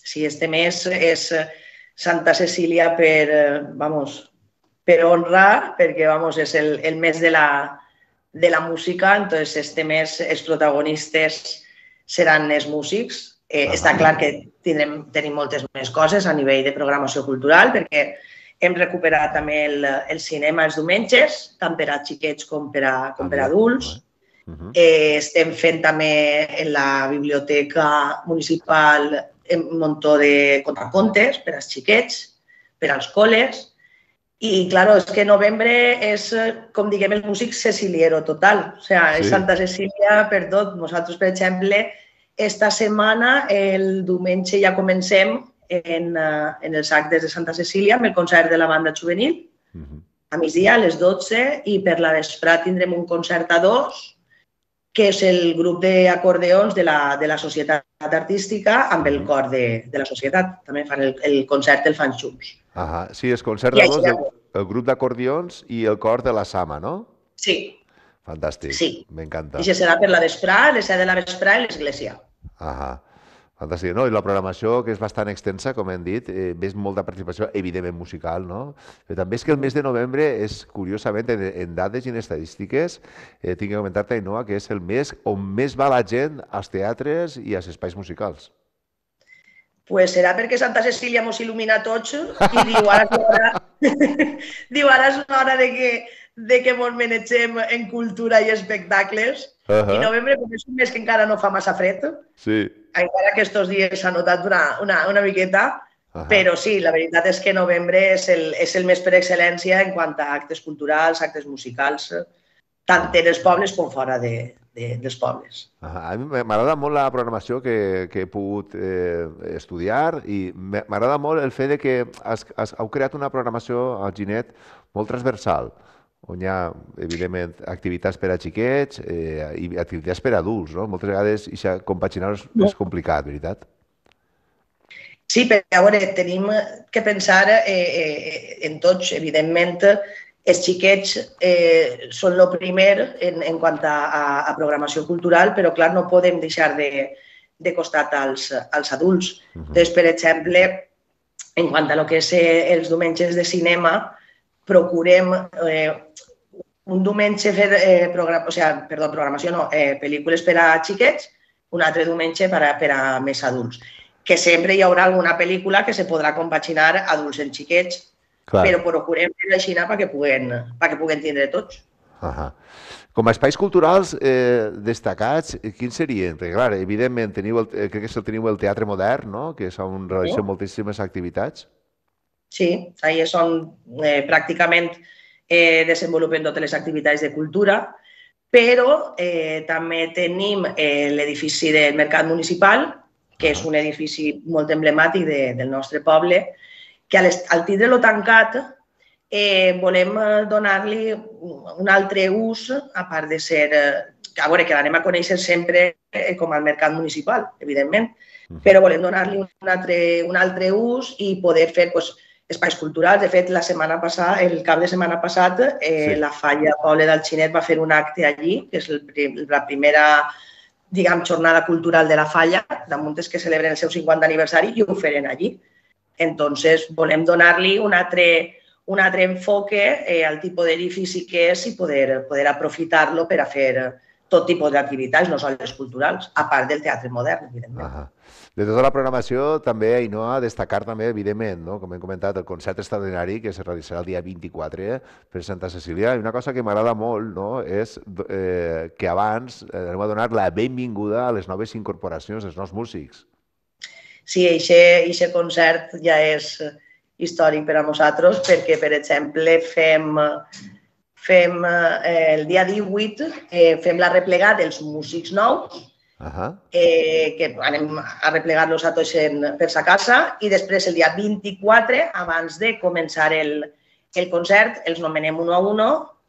Sí, este mes és eh, Santa Cecília per, eh, vamos, per honrar, porque vamos, es el, el mes de la, de la, música, entonces este mes els protagonistes seran els músics. Eh, ah, està clar que tindrem, tenim moltes més coses a nivell de programació cultural, perquè hem recuperat també el, el cinema els diumenges, tant per a xiquets com per a, com per a ah, adults. Uh -huh. eh, estem fent també en la biblioteca municipal un muntó de contacontes per als xiquets, per als col·les, Y claro, és que novembre és, eh, com diguem, el músic ceciliero total. O sea, sí. és Santa Cecília per tot. Nosaltres, per exemple, esta setmana, el diumenge, ja comencem en, eh, en els actes de Santa Cecília amb el concert de la banda juvenil. Uh mhm. -huh. A migdia, a les 12, i per la vesprà tindrem un concert a dos que és el grup d'acordeons de, la, de la Societat Artística amb el mm. cor de, de la societat. També fan el, el concert, el fan junts. Ah, sí, és concert de dos, el, el grup d'acordeons i el cor de la Sama, no? Sí. Fantàstic, sí. m'encanta. I se serà per la vesprà, les set de la vesprà i l'església. Ahà. Fantàstic. No? I la programació, que és bastant extensa, com hem dit, eh, ves molta participació, evidentment musical, no? Però també és que el mes de novembre és, curiosament, en, en dades i en estadístiques, eh, tinc que comentar-te, Inoa, que és el mes on més va la gent als teatres i als espais musicals. Pues serà perquè Santa Cecília mos il·lumina tots i diu ara és l'hora diu ara és l'hora de que de que molt menegem en cultura i espectacles. Uh -huh. I novembre, com és un mes que encara no fa massa fred, sí. encara que aquests dies s'ha notat una, una, una miqueta, uh -huh. però sí, la veritat és que novembre és el, és el mes per excel·lència en quant a actes culturals, actes musicals, tant en els pobles com fora de, de, dels pobles. Uh -huh. A mi m'agrada molt la programació que, que he pogut eh, estudiar i m'agrada molt el fet de que has, has, heu creat una programació al Ginet molt transversal on hi ha, evidentment, activitats per a xiquets eh, i activitats per a adults, no? Moltes vegades això compaginar és, és complicat, veritat? Sí, però a veure, tenim que pensar eh, eh, en tots, evidentment, els xiquets eh, són el primer en, en quant a, a, a programació cultural, però clar, no podem deixar de, de costat als, als adults. Uh mhm. -huh. Entonces, per exemple, en quant a lo que és eh, els diumenges de cinema, procurem eh, un diumenge fer eh, program o sea, perdó, programació, no, eh, pel·lícules per a xiquets, un altre diumenge per a, per a més adults. Que sempre hi haurà alguna pel·lícula que se podrà compaginar adults en xiquets, Clar. però procurem fer així perquè puguen, perquè puguen tindre tots. Uh -huh. Com a espais culturals eh, destacats, quins serien? Perquè, clar, evidentment, teniu el, eh, crec que teniu el Teatre Modern, no? que és on realitzen sí. moltíssimes activitats. Sí, ahí es on eh, pràcticament eh, desenvolupen totes les activitats de cultura, però eh, també tenim eh, l'edifici del Mercat Municipal, que és un edifici molt emblemàtic de, del nostre poble, que al, al tindre-lo tancat eh, volem eh, donar-li un altre ús, a part de ser... Eh, a veure, que l'anem a conèixer sempre eh, com al mercat municipal, evidentment, però volem donar-li un, altre, un altre ús i poder fer pues, doncs, espais culturals. De fet, la setmana passada, el cap de setmana passat, eh, sí. la Falla Poble del Xinet va fer un acte allí, que és el, la primera diguem, jornada cultural de la Falla, de Muntes que celebren el seu 50 aniversari i ho feren allí. Entonces, volem donar-li un altre, un altre enfoque eh, al tipus d'edifici que és i poder, poder aprofitar-lo per a fer tot tipus d'activitats, no sols culturals, a part del teatre modern, evidentment. Ah de tota la programació, també, Ainhoa, destacar també, evidentment, no? com hem comentat, el concert extraordinari que se realitzarà el dia 24 eh, per Santa Cecília. I una cosa que m'agrada molt no? és eh, que abans eh, anem a donar la benvinguda a les noves incorporacions dels nous músics. Sí, aquest concert ja és històric per a nosaltres perquè, per exemple, fem fem eh, el dia 18 eh, fem la replegada dels músics nous, uh -huh. eh, que anem a replegar-los a tots en, per sa casa, i després el dia 24, abans de començar el, el concert, els nomenem un a un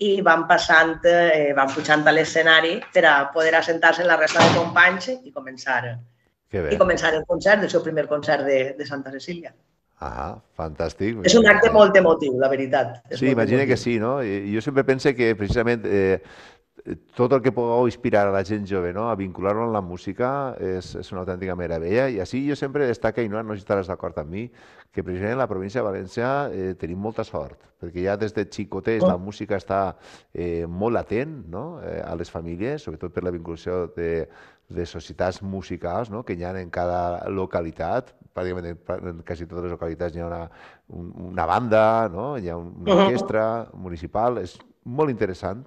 i van passant, eh, van pujant a l'escenari per a poder assentar-se en la resta de companys i començar, i començar el concert, el seu primer concert de, de Santa Cecília. Ah, fantàstic. És un acte molt emotiu, la veritat. És sí, imagina que sí, no? I jo sempre penso que precisament eh, tot el que pugueu inspirar a la gent jove no? a vincular-lo amb la música és, és una autèntica meravella i així jo sempre destaca, i no, no estaràs d'acord amb mi, que precisament la província de València eh, tenim molta sort, perquè ja des de xicotets oh. la música està eh, molt atent no? eh, a les famílies, sobretot per la vinculació de de societats musicals no? que hi ha en cada localitat, pràcticament en, en quasi totes les localitats hi ha una, una banda, no? hi ha una orquestra municipal, és molt interessant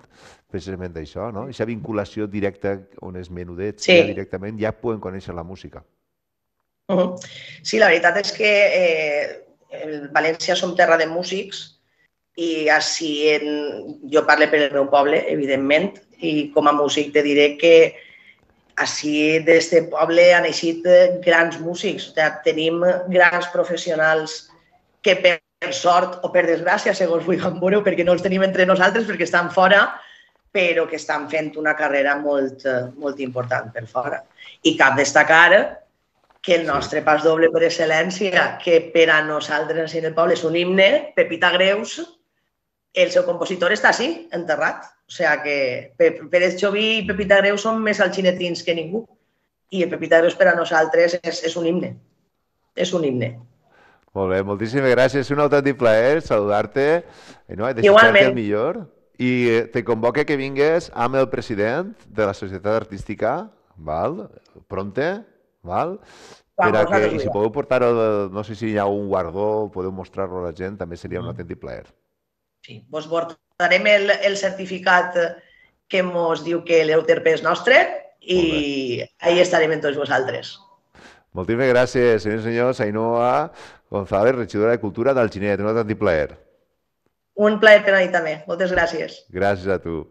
precisament d'això, no? Aquesta vinculació directa on és menudet, sí. ja directament ja poden conèixer la música. Sí, la veritat és que eh, el València som terra de músics, i així en, jo parlo per el meu poble, evidentment, i com a músic te diré que així de poble han eixit eh, grans músics, Ja tenim grans professionals que per sort o per desgràcia, segons vulguem veure, perquè no els tenim entre nosaltres perquè estan fora, però que estan fent una carrera molt, eh, molt important per fora. I cap destacar que el nostre pas doble per excel·lència, que per a nosaltres en el poble és un himne, Pepita Greus, el seu compositor està així, enterrat. O sea que Pérez Xoví i Pepita Greu són més xinetins que ningú. I el Pepita Greu per a nosaltres és, és un himne. És un himne. Molt bé, moltíssimes gràcies. És un autèntic plaer saludar-te. Eh, no, Igualment. El millor. I eh, te convoque que vingues amb el president de la Societat Artística, val? Pronte, val? Vamos, per que, i si podeu portar el, no sé si hi ha un guardó, podeu mostrar-lo a la gent, també seria un mm. autèntic plaer. Sí, vos porto donarem el, el certificat que ens diu que l'Euterpe és nostre i ahí estarem amb tots vosaltres. Moltíssimes gràcies, senyors i senyors. Ainhoa González, regidora de Cultura del Ginet. Un altre plaer. Un plaer per a mi també. Moltes gràcies. Gràcies a tu.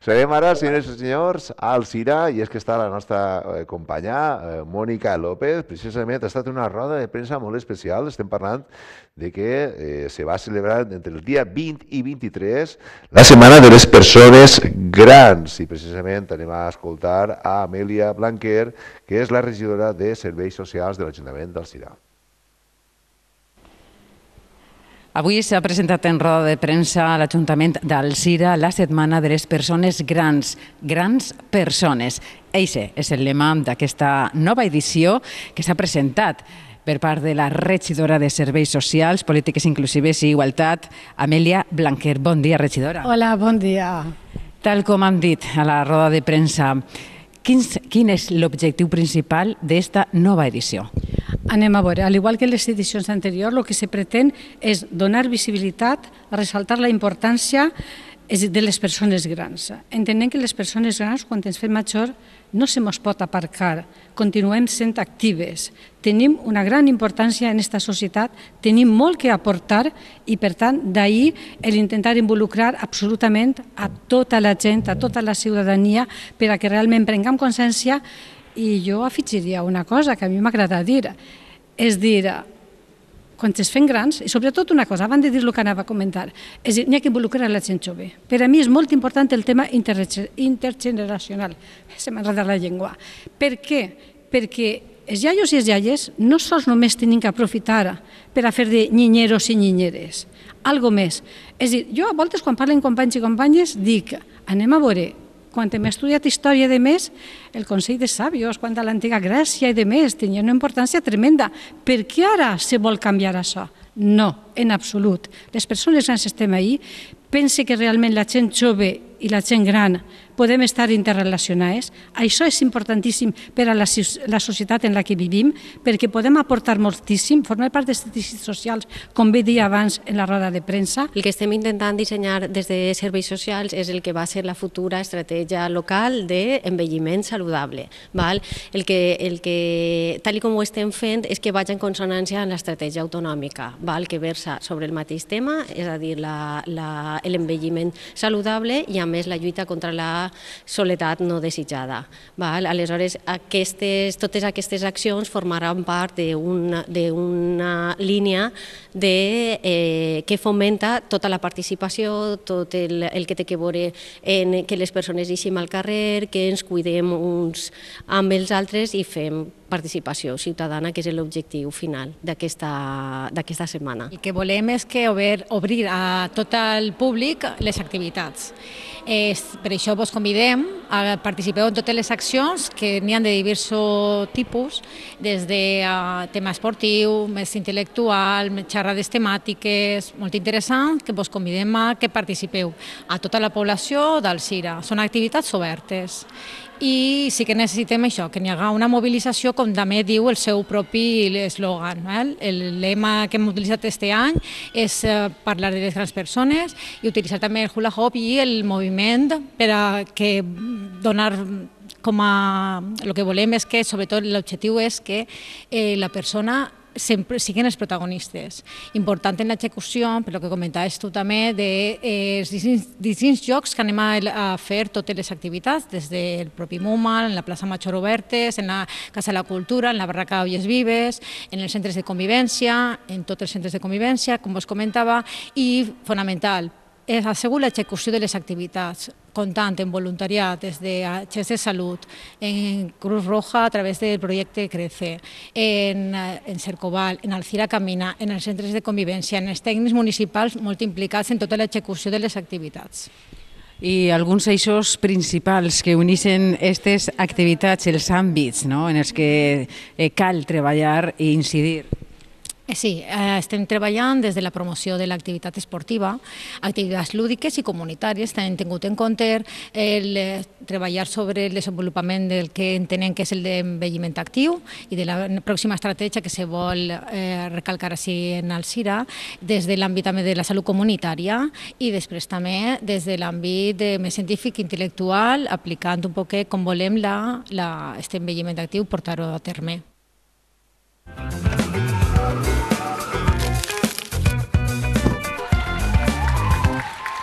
Serem ara, senyores i senyors, al CIRA, i és que està la nostra eh, companya, eh, Mònica López. Precisament ha estat una roda de premsa molt especial. Estem parlant de que eh, se va celebrar entre el dia 20 i 23 la Setmana de les Persones Grans. I precisament anem a escoltar a Amèlia Blanquer, que és la regidora de Serveis Socials de l'Ajuntament del CIRA. Avui s'ha presentat en roda de premsa a l'Ajuntament d'Alcira la setmana de les persones grans, grans persones. Eixe és el lema d'aquesta nova edició que s'ha presentat per part de la regidora de Serveis Socials, Polítiques Inclusives i Igualtat, Amèlia Blanquer. Bon dia, regidora. Hola, bon dia. Tal com hem dit a la roda de premsa, quin, quin és l'objectiu principal d'esta nova edició? Anem a veure, al igual que en les edicions anteriors, el que se pretén és donar visibilitat, ressaltar la importància de les persones grans. Entenem que les persones grans, quan ens fem major, no se mos pot aparcar, continuem sent actives. Tenim una gran importància en aquesta societat, tenim molt que aportar i, per tant, d'ahir l'intentar involucrar absolutament a tota la gent, a tota la ciutadania, per a que realment prenguem consciència i jo afegiria una cosa que a mi m'agrada dir, és dir, quan es fent grans, i sobretot una cosa, abans de dir el que anava a comentar, és dir, n'hi ha que involucrar la gent jove. Per a mi és molt important el tema intergeneracional, se m'agrada la llengua. Per què? Perquè els iaios i els iaies no sols només tenen que aprofitar per a fer de niñeros i niñeres, algo més. És a dir, jo a voltes quan parlen companys i companyes dic, anem a veure quan hem estudiat història de més, el Consell de Sàvios, quan de l'antiga Grècia i de més, tenia una importància tremenda. Per què ara se vol canviar això? No, en absolut. Les persones grans estem ahí. Pense que realment la gent jove i la gent gran podem estar interrelacionades. Això és importantíssim per a la, la societat en la que vivim, perquè podem aportar moltíssim, formar part dels teixits socials, com bé dir abans en la roda de premsa. El que estem intentant dissenyar des de serveis socials és el que va ser la futura estratègia local d'envelliment saludable. Val? El que, el que, tal com ho estem fent, és que vagi en consonància amb l'estratègia autonòmica, val? que versa sobre el mateix tema, és a dir, l'envelliment saludable i, a més, la lluita contra la soledat no desitjada. Val? Aleshores, aquestes, totes aquestes accions formaran part d'una línia de, eh, que fomenta tota la participació, tot el, el que té que veure en que les persones eixim al carrer, que ens cuidem uns amb els altres i fem participació ciutadana, que és l'objectiu final d'aquesta setmana. El que volem és que obrir, obrir a tot el públic les activitats. Eh, per això vos convidem a participeu en totes les accions que n'hi ha de diversos tipus, des de uh, tema esportiu, més intel·lectual, xerrades temàtiques, molt interessant, que vos convidem a que participeu a tota la població del CIRA. Són activitats obertes i sí que necessitem això, que n'hi hagi una mobilització, com també diu el seu propi eslògan. El lema que hem utilitzat aquest any és eh, parlar de les grans persones i utilitzar també el hula hoop i el moviment per a que donar com a... El que volem és que, sobretot, l'objectiu és que eh, la persona sempre siguen els protagonistes. Important en l'execució, per lo que comentaves tu també, de eh, els distints, jocs que anem a, a fer totes les activitats, des del propi MUMA, en la plaça Major Obertes, en la Casa de la Cultura, en la Barraca Olles Vives, en els centres de convivència, en tots els centres de convivència, com vos comentava, i fonamental, assegur l'execució de les activitats comptant en voluntariat des de Xes de Salut, en Cruz Roja a través del projecte Crece, en, en Cercoval, en Alcira Camina, en els centres de convivència, en els tècnics municipals molt implicats en tota l'execució de les activitats i alguns eixos principals que unixen aquestes activitats, els àmbits no? en els que eh, cal treballar i incidir. Eh, sí, eh, estem treballant des de la promoció de l'activitat esportiva, activitats lúdiques i comunitàries, també hem tingut en compte el eh, treballar sobre el desenvolupament del que entenem que és el d'envelliment actiu i de la pròxima estratègia que se vol recalcar així en el CIRA, des de l'àmbit també de la salut comunitària i després també des de l'àmbit més científic i intel·lectual, aplicant un poquet com volem la, la, este envelliment actiu, portar-ho a terme. Música